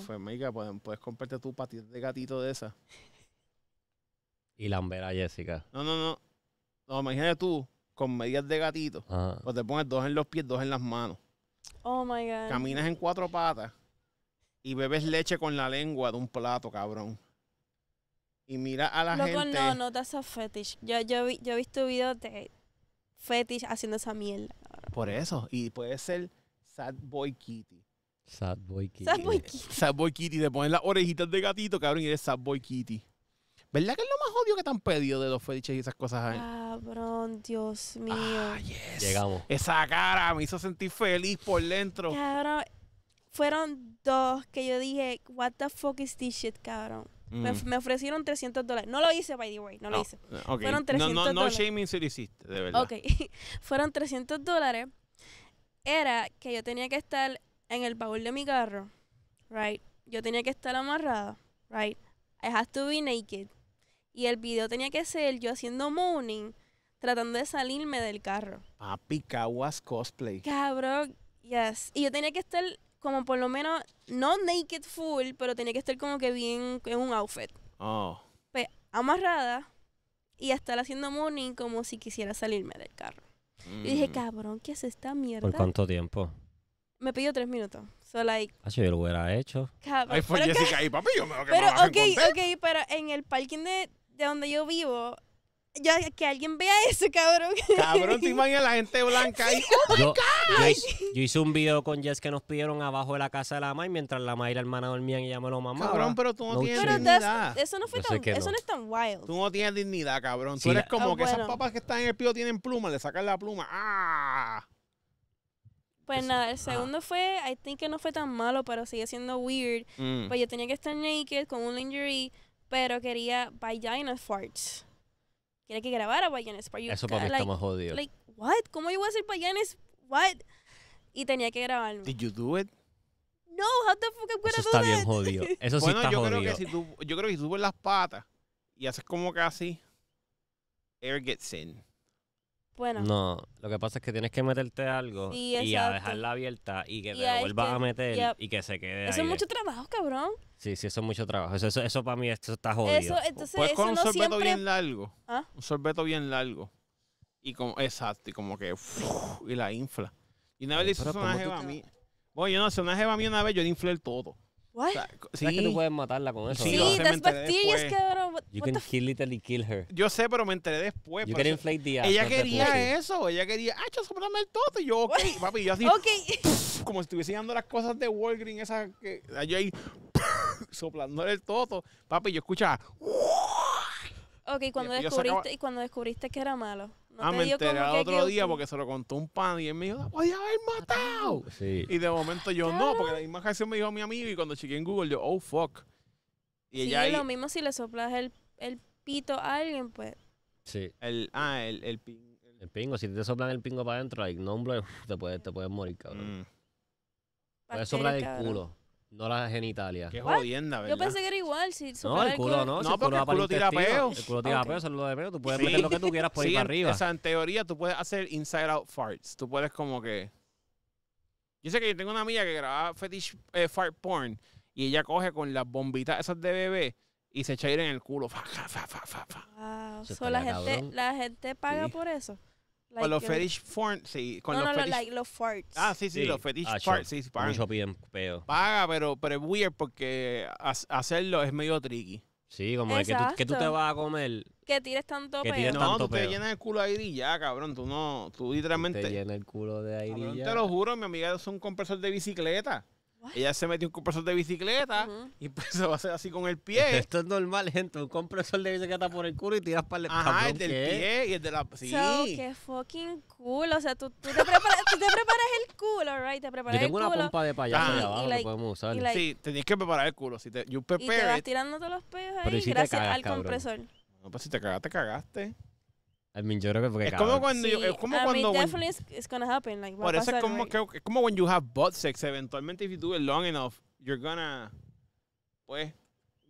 fue, Puedes, puedes comprarte tu patita de gatito de esas. Y lamber a Jessica. No, no, no. No, imagínate tú con medias de gatito. Ah. Pues te pones dos en los pies, dos en las manos. Oh my God. Caminas en cuatro patas y bebes leche con la lengua de un plato, cabrón. Y mira a la gente. No, no te haces fetish. Yo, he visto videos de fetish haciendo esa miel Por eso. Y puede ser Sad Boy Kitty. Sad Boy Kitty. Sad Boy eh, Kitty. Sad Boy Kitty. Te ponen las orejitas de gatito, cabrón, y eres Sad Boy Kitty. ¿Verdad que es lo más odio que te han pedido de los fetiches y esas cosas ahí? Cabrón, Dios mío. Ah, Llegamos. Esa cara me hizo sentir feliz por dentro. Cabrón, fueron dos que yo dije, what the fuck is this shit, cabrón. Me, mm. ofrecieron 300 dólares. No lo hice, by the way, no, lo hice. Eh, fueron 300 no, no, shaming si lo hiciste, de verdad. fueron 300 dólares. Era que yo tenía que estar en el baúl de mi carro, right? Yo tenía que estar amarrada, right? I had to be naked. Y el video tenía que ser yo haciendo morning, tratando de salirme del carro. Papi, caguas cosplay. Cabrón, yes. Y yo tenía que estar como por lo menos, no naked full, pero tenía que estar como que bien en un outfit. Oh. Pues amarrada y estar haciendo morning como si quisiera salirme del carro. Y dije, mm. cabrón, ¿qué es esta mierda? ¿Por cuánto tiempo? Me pidió tres minutos. So, like... Ah, yo lo hubiera hecho. Cabrón. Ahí fue Jessica ahí, papi, yo me lo que Pero, ok, ok, pero en el parking de donde yo vivo que alguien vea eso, cabrón. Cabrón, te imaginas la gente blanca ahí. ¡Oh, yo, yo, hice, un video con Jess que nos pidieron abajo de la casa de la y mientras la mamá y la hermana dormían y ella me lo Cabrón, pero tú no, tienes dignidad. Eso no fue tan, eso no. es tan wild. Tú no tienes dignidad, cabrón. tú eres como ah, que esas papas que están en el pío tienen pluma, le sacan la pluma. ¡Ah! Pues nada, el ah. segundo fue, I think que no fue tan malo, pero sigue siendo weird. Mm. Pues yo tenía que estar naked con un injury pero quería vagina farts tiene que grabar a para Eso para mí like, está más jodido. Like, what? ¿Cómo yo voy a hacer Baianes? What? Y tenía que grabarme. Did you do it? No, how the fuck I'm gonna Eso está bien jodido. Eso sí bueno, está yo jodido. Creo que si tú, yo creo que si tú ves las patas y haces como que así, air gets in. Bueno. No, lo que pasa es que tienes que meterte algo y a dejarla abierta y que y te vuelvas a meter y que se quede. Eso es mucho trabajo, cabrón. Sí, sí, eso es mucho trabajo. Eso, eso, para mí esto está jodido. Eso, entonces, con un sorbeto bien largo. ¿Ah? Un sorbeto bien largo. Y como, exacto, y como que y la infla. Y una vez le hizo una jeva a mí. Bueno, yo no sé, una jeva a mí una vez yo le inflé el todo sí. ¿Sabes que tú puedes matarla con eso? Sí, ¿no? sí can kill kill her. Yo sé, pero me enteré después. Ella quería eso. Ella quería, ah, soplándole el toto. Y yo, ok, papi. Yo así, okay. como si estuviese dando las cosas de Walgreen esas que... Yo ahí, soplando el toto. Papi, yo escuchaba... Ok, cuando descubriste, y cuando descubriste que era malo ah, me enteré otro día porque se lo contó un pan y él me dijo, ¡la podía haber ah, matado! Y de momento yo no, porque la misma canción me dijo mi amigo y cuando chiqué en Google yo, ¡oh, fuck! Y ella ahí, lo mismo si le soplas el, pito a alguien, pues. Sí. El, ah, el, el pingo, si te soplan el pingo para adentro, like, no, te puedes, te puedes morir, cabrón. Mm. Puedes soplar el culo. No las genitalia. Qué jodienda, ¿verdad? Yo pensé que era igual. Si no, el culo, no. No, porque el culo, tira peo. El culo tira peo, saludo de peo. Tú puedes meter lo que tú quieras por ahí para arriba. O sea, en teoría tú puedes hacer inside out farts. Tú puedes como que... Yo sé que yo tengo una amiga que grababa fetish eh, fart porn y ella coge con las bombitas esas de bebé y se echa ir en el culo. Fa, fa, fa, fa, fa. la, gente, la gente paga por eso con los fetish farts, sí. Con los fetish... farts. Ah, sí, sí, los fetish ah, farts, sí, sí, Mucho bien peo. Paga, pero, pero es weird porque hacerlo es medio tricky. Sí, como es que tú, que tú te vas a comer. Que tires tanto que tires tanto No, tú te llenas el culo de aire y ya, cabrón. Tú no, tú literalmente. Te llenas el culo de aire y ya. Te lo juro, mi amiga es un compresor de bicicleta. Ella se metió un compresor de bicicleta Y pues y va a hacer así con el pie. Esto es normal, gente. Un compresor de bicicleta por el culo y tiras para el Ajá, el del pie y el de la. Sí. So, qué fucking cool. O sea, tú, te, preparas, te preparas el culo, right? Te preparas yo tengo una pompa de payaso allá abajo que podemos usar. Like, sí, tenías que preparar el culo. Si te, you y te vas tirando todos los pedos ahí gracias al compresor. No, pues si te cagaste, cagaste que es como cuando es como cuando when, por eso es como cuando es como you have butt sex eventualmente if you do it long enough you're gonna pues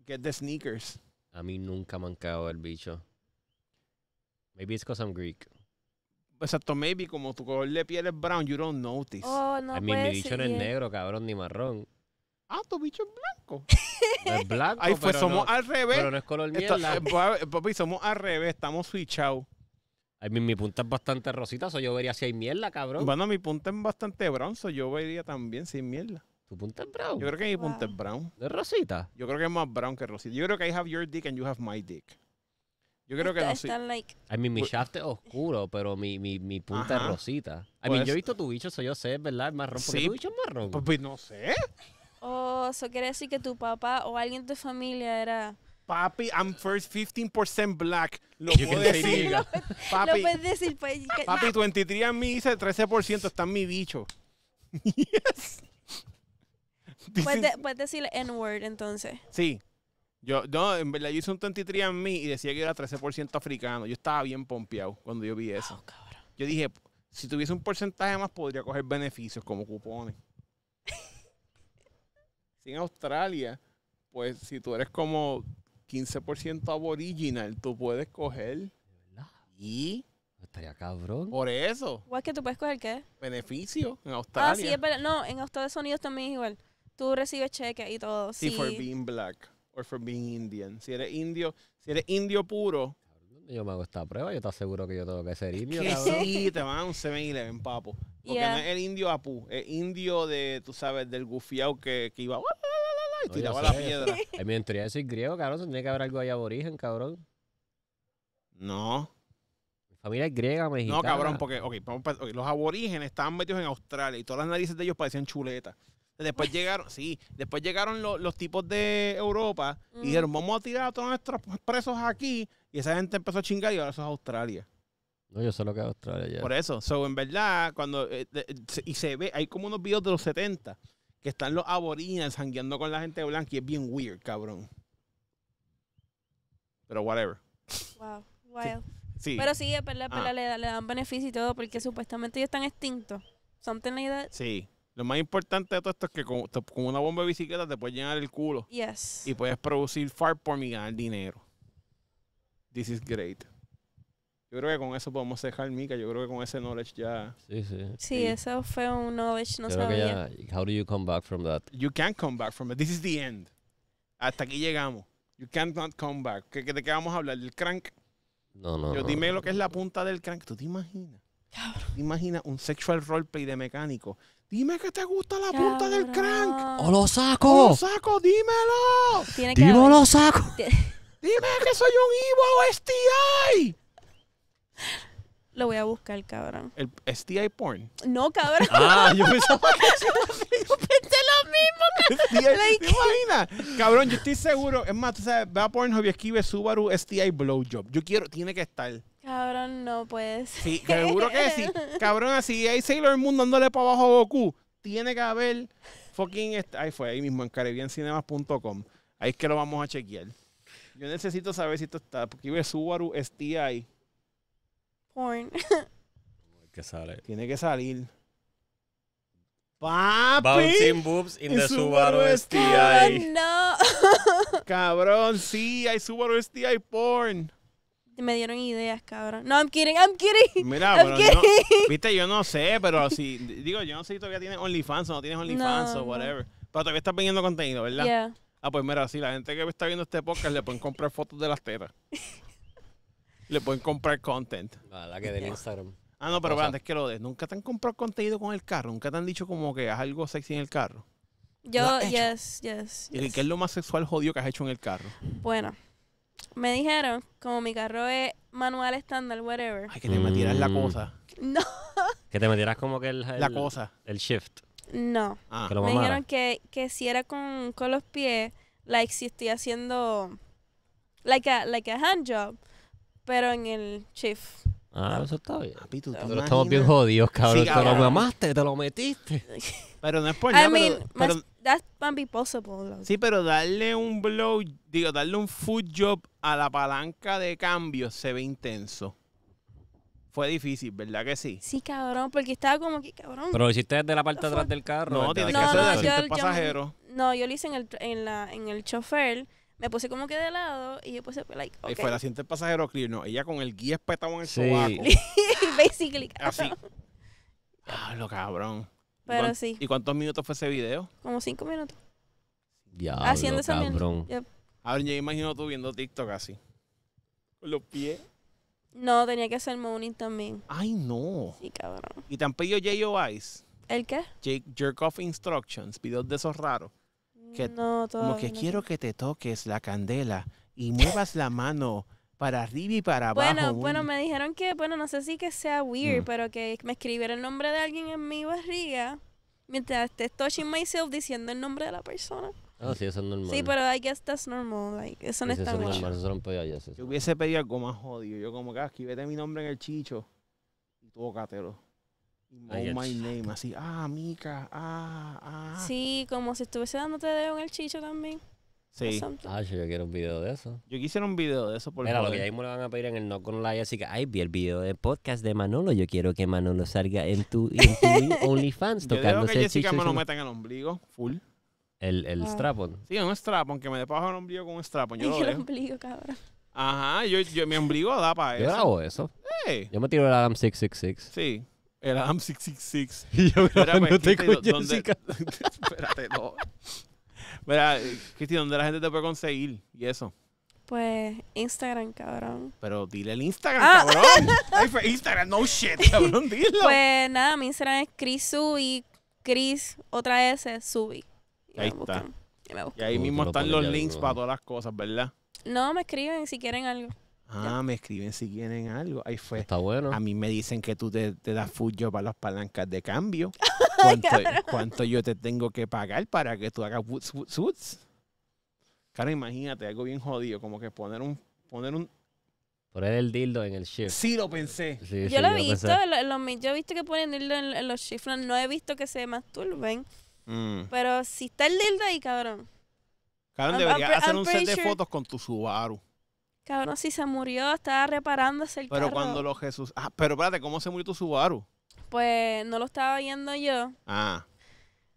get the sneakers a mí nunca me han cagado el bicho maybe it's cause I'm Greek Exacto, maybe como tu color de piel es brown, you don't notice. Oh, no a mí mi bicho no es negro, cabrón, ni marrón. Ah, tu bicho es blanco. es blanco. Ahí pues somos al revés. Pero no es color mierda. Esto, eh, papi, somos al revés, estamos out a mí mi punta es bastante rosita, so yo vería si hay mierda, cabrón. Bueno, mi punta es bastante bronzo, yo vería también si hay mierda. ¿Tu punta es brown? Yo creo que mi punta es brown. ¿Es rosita? Yo creo que es más brown que rosita. Yo creo que I have your dick and you have my dick. Yo creo que no sé. Like... I mean, mi pues shaft es oscuro, pero mi, mi, mi punta es rosita. A mí pues yo he visto tu bicho, eso yo sé, ¿verdad? Es marrón. ¿Por qué tu bicho es marrón? Pues, pues no sé. O oh, eso quiere decir que tu papá o alguien de tu familia era Papi, I'm first 15% black. Lo puedo decir. lo, papi, puedes decir. Pues, papi, 23 a mí dice 13% está en mi bicho. Puedes, decir N-word entonces. Sí. Yo, no, en verdad, hice un 23 en mí y decía que era 13% africano. Yo estaba bien pompeado cuando yo vi oh, eso. yo dije, si tuviese un porcentaje más, podría coger beneficios como cupones. si en Australia, pues si tú eres como 15% aboriginal tú puedes coger. Y. Estaría cabrón. Por eso. ¿O es que tú puedes coger qué? Beneficio en Australia. Ah, sí, No, en Estados Unidos también es igual. Tú recibes cheque y todo. Sí, for being black or for being Indian. Si eres indio, si eres indio puro. Yo me hago esta prueba, yo te seguro que yo tengo que ser indio. sí, te van a un 7-Eleven, papo. Porque no es el indio apu, es indio de, tú sabes, del gufiao que, que iba y tiraba la piedra. En mi teoría soy griego, cabrón. tiene que haber algo ahí aborigen, cabrón. No. Mi familia es griega, mexicana. No, cabrón, porque los aborígenes estaban metidos en Australia y todas las narices de ellos parecían chuletas. Después llegaron, sí, después llegaron los tipos de Europa y mm. dijeron, vamos a tirar a todos nuestros presos aquí. Y esa gente empezó a chingar y ahora eso es Australia. No, yo sé lo que es Australia ya. Por eso, so, en verdad, cuando eh, eh, y se ve, hay como unos videos de los 70 que están los aborígenes sangueando con la gente blanca y es bien weird, cabrón. Pero whatever. Wow, wild. Sí. Pero sí, ah. le, dan beneficio y todo porque supuestamente ellos están extintos. Something like that. Sí. Lo más importante de todo esto es que con, una bomba de bicicleta te puedes llenar el culo. Yes. Y puedes producir por mi ganar dinero. This is great. Yo creo que con eso podemos dejar Mica. Yo creo que con ese knowledge ya. Sí, sí. Sí, eso fue un knowledge no sabía. ya, how do you come back from that? You can't come back from it. This is the end. Hasta aquí llegamos. You can't not come back. ¿De qué vamos a hablar? ¿Del crank? No, no. Yo dime lo que es la punta del crank. ¿Tú te imaginas? Cabrón. ¿Te imaginas un sexual roleplay de mecánico? Dime que te gusta la punta del crank. ¡O ¡Oh, lo saco! ¡O ¡Oh, lo saco! ¡Dímelo! Tiene lo saco! Dime que soy un Ivo o STI. Lo voy a buscar, cabrón. ¿El STI porn? No, cabrón. Ah, yo pensaba que Yo pensé lo mismo. STI, like... Cabrón, yo estoy seguro. Es más, tú sabes, va a Pornhub y escribe Subaru STI Blowjob. Yo quiero, tiene que estar. Cabrón, no puedes. Sí, seguro que sí. Cabrón, así hay Sailor Moon dándole para abajo a Goku. Tiene que haber fucking... Ahí fue, ahí mismo, en caribbeancinemas.com. Ahí es que lo vamos a chequear. Yo necesito saber si esto está, porque es Subaru STI Tiene que salir. Papi. Bouncing boobs in the Subaru, STI. Ah, cabrón, sí, hay Subaru STI porn. Me dieron ideas, cabrón. No, I'm kidding, I'm kidding. Mira, I'm viste, yo no sé, pero si, digo, yo no sé si todavía tienes OnlyFans o no tienes OnlyFans o whatever. Pero todavía estás vendiendo contenido, ¿verdad? Ah, pues mira, si la gente que está viendo este podcast le pueden comprar fotos de las tetas. Le pueden comprar content. Ah, la que del Instagram. Ah, no, pero antes que lo des, ¿nunca te han comprado contenido con el carro? ¿Nunca te han dicho como que haz algo sexy en el carro? Yo, yes, yes, ¿Y qué es lo más sexual jodido que has hecho en el carro? Bueno, me dijeron, como mi carro es manual estándar, whatever. Ay, que te metieras la mm. cosa. No. que te metieras como que el, La cosa. El shift. No. Ah. me dijeron que, si era con, los pies, like si estoy haciendo, like a, like a hand job pero en el Chief. Ah, eso está bien. Pero estamos bien jodidos, cabrón. te lo mamaste, te lo metiste. Pero no es por I mean, pero, pero- that be possible. sí, pero darle un blow, digo, darle un food job a la palanca de cambio se ve intenso. Fue difícil, ¿verdad que sí? Sí, cabrón, porque estaba como que, cabrón. Pero lo hiciste desde la parte de atrás del carro. No, tienes que ser no, pasajero. no, yo lo hice en el, en la, en el chofer me puse como que de lado y yo puse, like, y fue la siguiente pasajero clear, no, ella con el guía espetado en el sí. sobaco. Basically, Así. Ah, lo cabrón. Pero sí. ¿Y cuántos minutos fue ese video? Como cinco minutos. Ya, Haciendo esa cabrón. A ver, yo imagino tú viendo TikTok así. Con los pies. No, tenía que hacer morning también. Ay, no. Sí, cabrón. ¿Y te han pedido J.O. Ice? ¿El qué? Jake Jerk Off Instructions, videos de esos raros como que quiero que te toques la candela y muevas la mano para arriba y para abajo. Bueno, bueno, me dijeron que, bueno, no sé si que sea weird, mm. pero que me escribiera el nombre de alguien en mi barriga mientras te touching myself diciendo el nombre de la persona. Ah, sí, eso es normal. Sí, pero I guess that's normal. Like, eso no está bien. Yo hubiese pedido algo más jodido. Yo como que ah, escribete mi nombre en el chicho y tú Oh my name, así, ah, mica, ah, ah. Sí, como si estuviese dándote dedo en el chicho también. Sí. Ah, yo, quiero un video de eso. Yo quisiera un video de eso, porque Mira, lo que ahí me lo van a pedir en el No Con la así que, ay, vi el video de podcast de Manolo. Yo quiero que Manolo salga en tu, en tu OnlyFans tocando que Jessica me lo metan en el ombligo, full. El, el ah. strapon. Sí, un strapon, que me dé el ombligo con un strapon. Yo lo el ombligo, cabrón. Ajá, yo, yo, mi ombligo da para eso. Yo hago eso. Yo me tiro el Adam 666. Sí. Era I'm 666. Y yo Espérate, no. Mira, Cristi, ¿dónde la gente te puede conseguir? Y eso. Pues Instagram, cabrón. Pero dile el Instagram, ah. cabrón. Ay, fue Instagram, no shit, cabrón, dilo. Pues nada, mi Instagram es Chris Subi. Chris, otra S, Subi. Y Ahí está. y ahí mismo están los links para todas las cosas, ¿verdad? No, me escriben si quieren algo. Ah, me escriben si quieren algo. Ahí fue. Está bueno. A mí me dicen que tú te, te das Yo para las palancas de cambio. ¿Cuánto, yo te tengo que pagar para que tú hagas woods, woods, Cara, imagínate, algo bien jodido, como que poner un, poner un, Poner el dildo en el shift. Sí, lo pensé. yo lo he visto. yo he visto que ponen dildo en, los shift No he visto que se masturben. ven. Mm. Pero si está el dildo ahí, cabrón. Cabrón, debería hacer un set de fotos con tu Subaru. Cabrón, si se murió, estaba reparándose el carro. Pero cuando los Jesús... Ah, pero espérate, ¿cómo se murió tu Subaru? Pues no lo estaba viendo yo. Ah.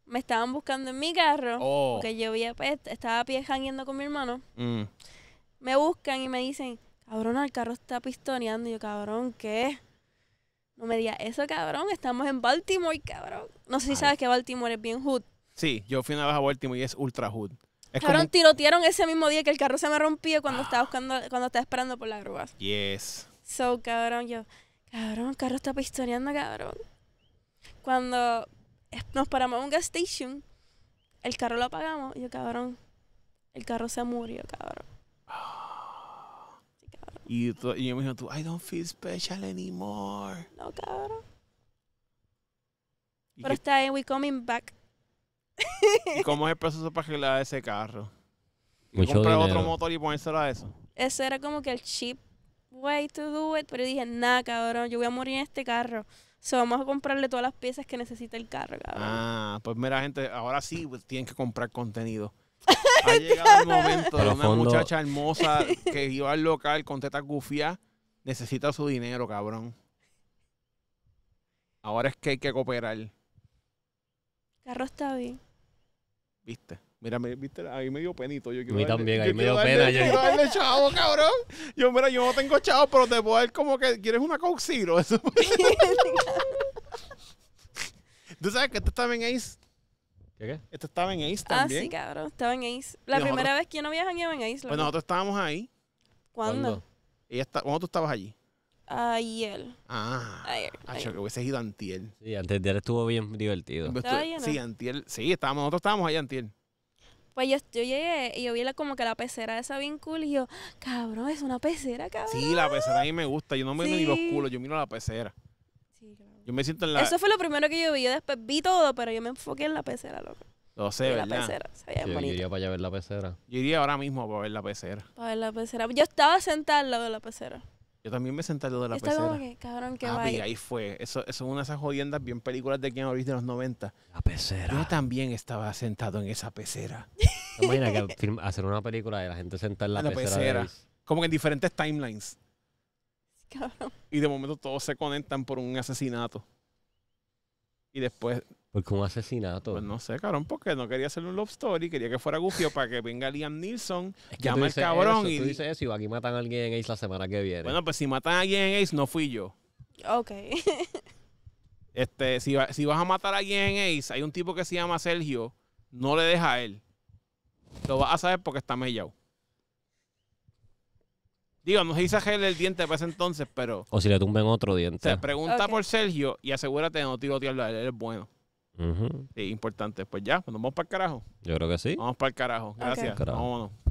Me estaban buscando en mi carro. Oh. Porque yo pues, estaba a pie con mi hermano. Mm. Me buscan y me dicen, cabrón, el carro está pistoneando. Y yo, cabrón, ¿qué? No me digas eso, cabrón. Estamos en Baltimore, cabrón. No sé si sabes que Baltimore es bien hood. Sí, yo fui una vez a Baltimore y es ultra hood. Cabrón, tirotearon ese mismo día que el carro se me rompió cuando estaba ah. buscando, cuando estaba esperando por la grúa. Yes. So, cabrón, yo, cabrón, el carro está pistoneando, cabrón. Cuando nos paramos en un gas station, el carro lo apagamos, y yo, cabrón, el carro se murió, cabrón. Y, yo me dijo, tú, I don't feel special anymore. No, cabrón. Pero está ahí, We Coming Back. ¿Y cómo es el proceso para arreglar ese carro? Mucho Comprar otro motor y ponérselo a eso. Ese era como que el cheap way to do it, pero dije, nada, cabrón, yo voy a morir en este carro. So, vamos a comprarle todas las piezas que necesita el carro, cabrón. Ah, pues mira, gente, ahora sí pues, tienen que comprar contenido. Ha llegado el momento de una muchacha hermosa que iba al local con teta gufias. Necesita su dinero, cabrón. Ahora es que hay que cooperar carro está bien. ¿Viste? Mira, viste, ahí me dio penito. Yo a mí también, ahí me dio pena. Yo quiero darle chavo, cabrón. Yo, mira, yo no tengo chavo, pero te puedo dar como que quieres una coxiro. ¿Tú sabes que esto estaba en Ace? ¿Qué qué? Esto estaba en Ace ah, también. Ah, sí, cabrón. Estaba en Ace. La primera vez que yo no había en Ace. Pues nosotros estábamos ahí. ¿Cuándo? ¿Cuándo? está, ¿Cuándo tú estabas allí? Ayer. Ah. Ayer. creo que hubiese ido Antiel. Sí, Antiel estuvo bien divertido. Pues sí, Antiel. Sí, estábamos, nosotros estábamos allá Antiel. Pues yo, yo, llegué y yo vi la, como que la pecera esa bien cool y yo, cabrón, es una pecera, cabrón. Sí, la pecera a mí me gusta. Yo no me miro ni los culos, yo miro la pecera. Sí, claro. Yo me siento en la... Eso fue lo primero que yo vi. Yo después vi todo, pero yo me enfoqué en la pecera, loco. Lo sé, ¿verdad? La pecera. Se yo, iría para allá a ver la pecera. Yo iría ahora mismo para ver la pecera. Para ver la pecera. Yo estaba sentada al lado de la pecera. Yo también me senté al de la pecera. y ahí fue. Eso, eso es una de esas jodiendas bien películas de Keanu Reeves de los 90. La pecera. Yo también estaba sentado en esa pecera. Imagina que hacer una película de la gente sentada en la, En la pecera. Como que en diferentes timelines. Cabrón. Y de momento todos se conectan por un asesinato. Y después ¿Por qué un asesinato? Pues no sé, cabrón, porque no quería hacer un love story, quería que fuera gufio para que venga Liam Nilsson, llame al cabrón y. Tú dices eso y aquí matan a alguien en Ace la semana que viene. Bueno, pues si matan a alguien en Ace, no fui yo. Ok. este, si, vas a matar a alguien en Ace, hay un tipo que se llama Sergio, no le deja a él. Lo vas a saber porque está mellado. Digo, no se hizo el diente para ese entonces, pero. O si le tumben otro diente. Se pregunta por Sergio y asegúrate de no tirotearlo a él, él es bueno. Uh importante. Pues ya, nos vamos para el carajo. Yo creo que sí. Vamos para el carajo. Gracias. Vamos.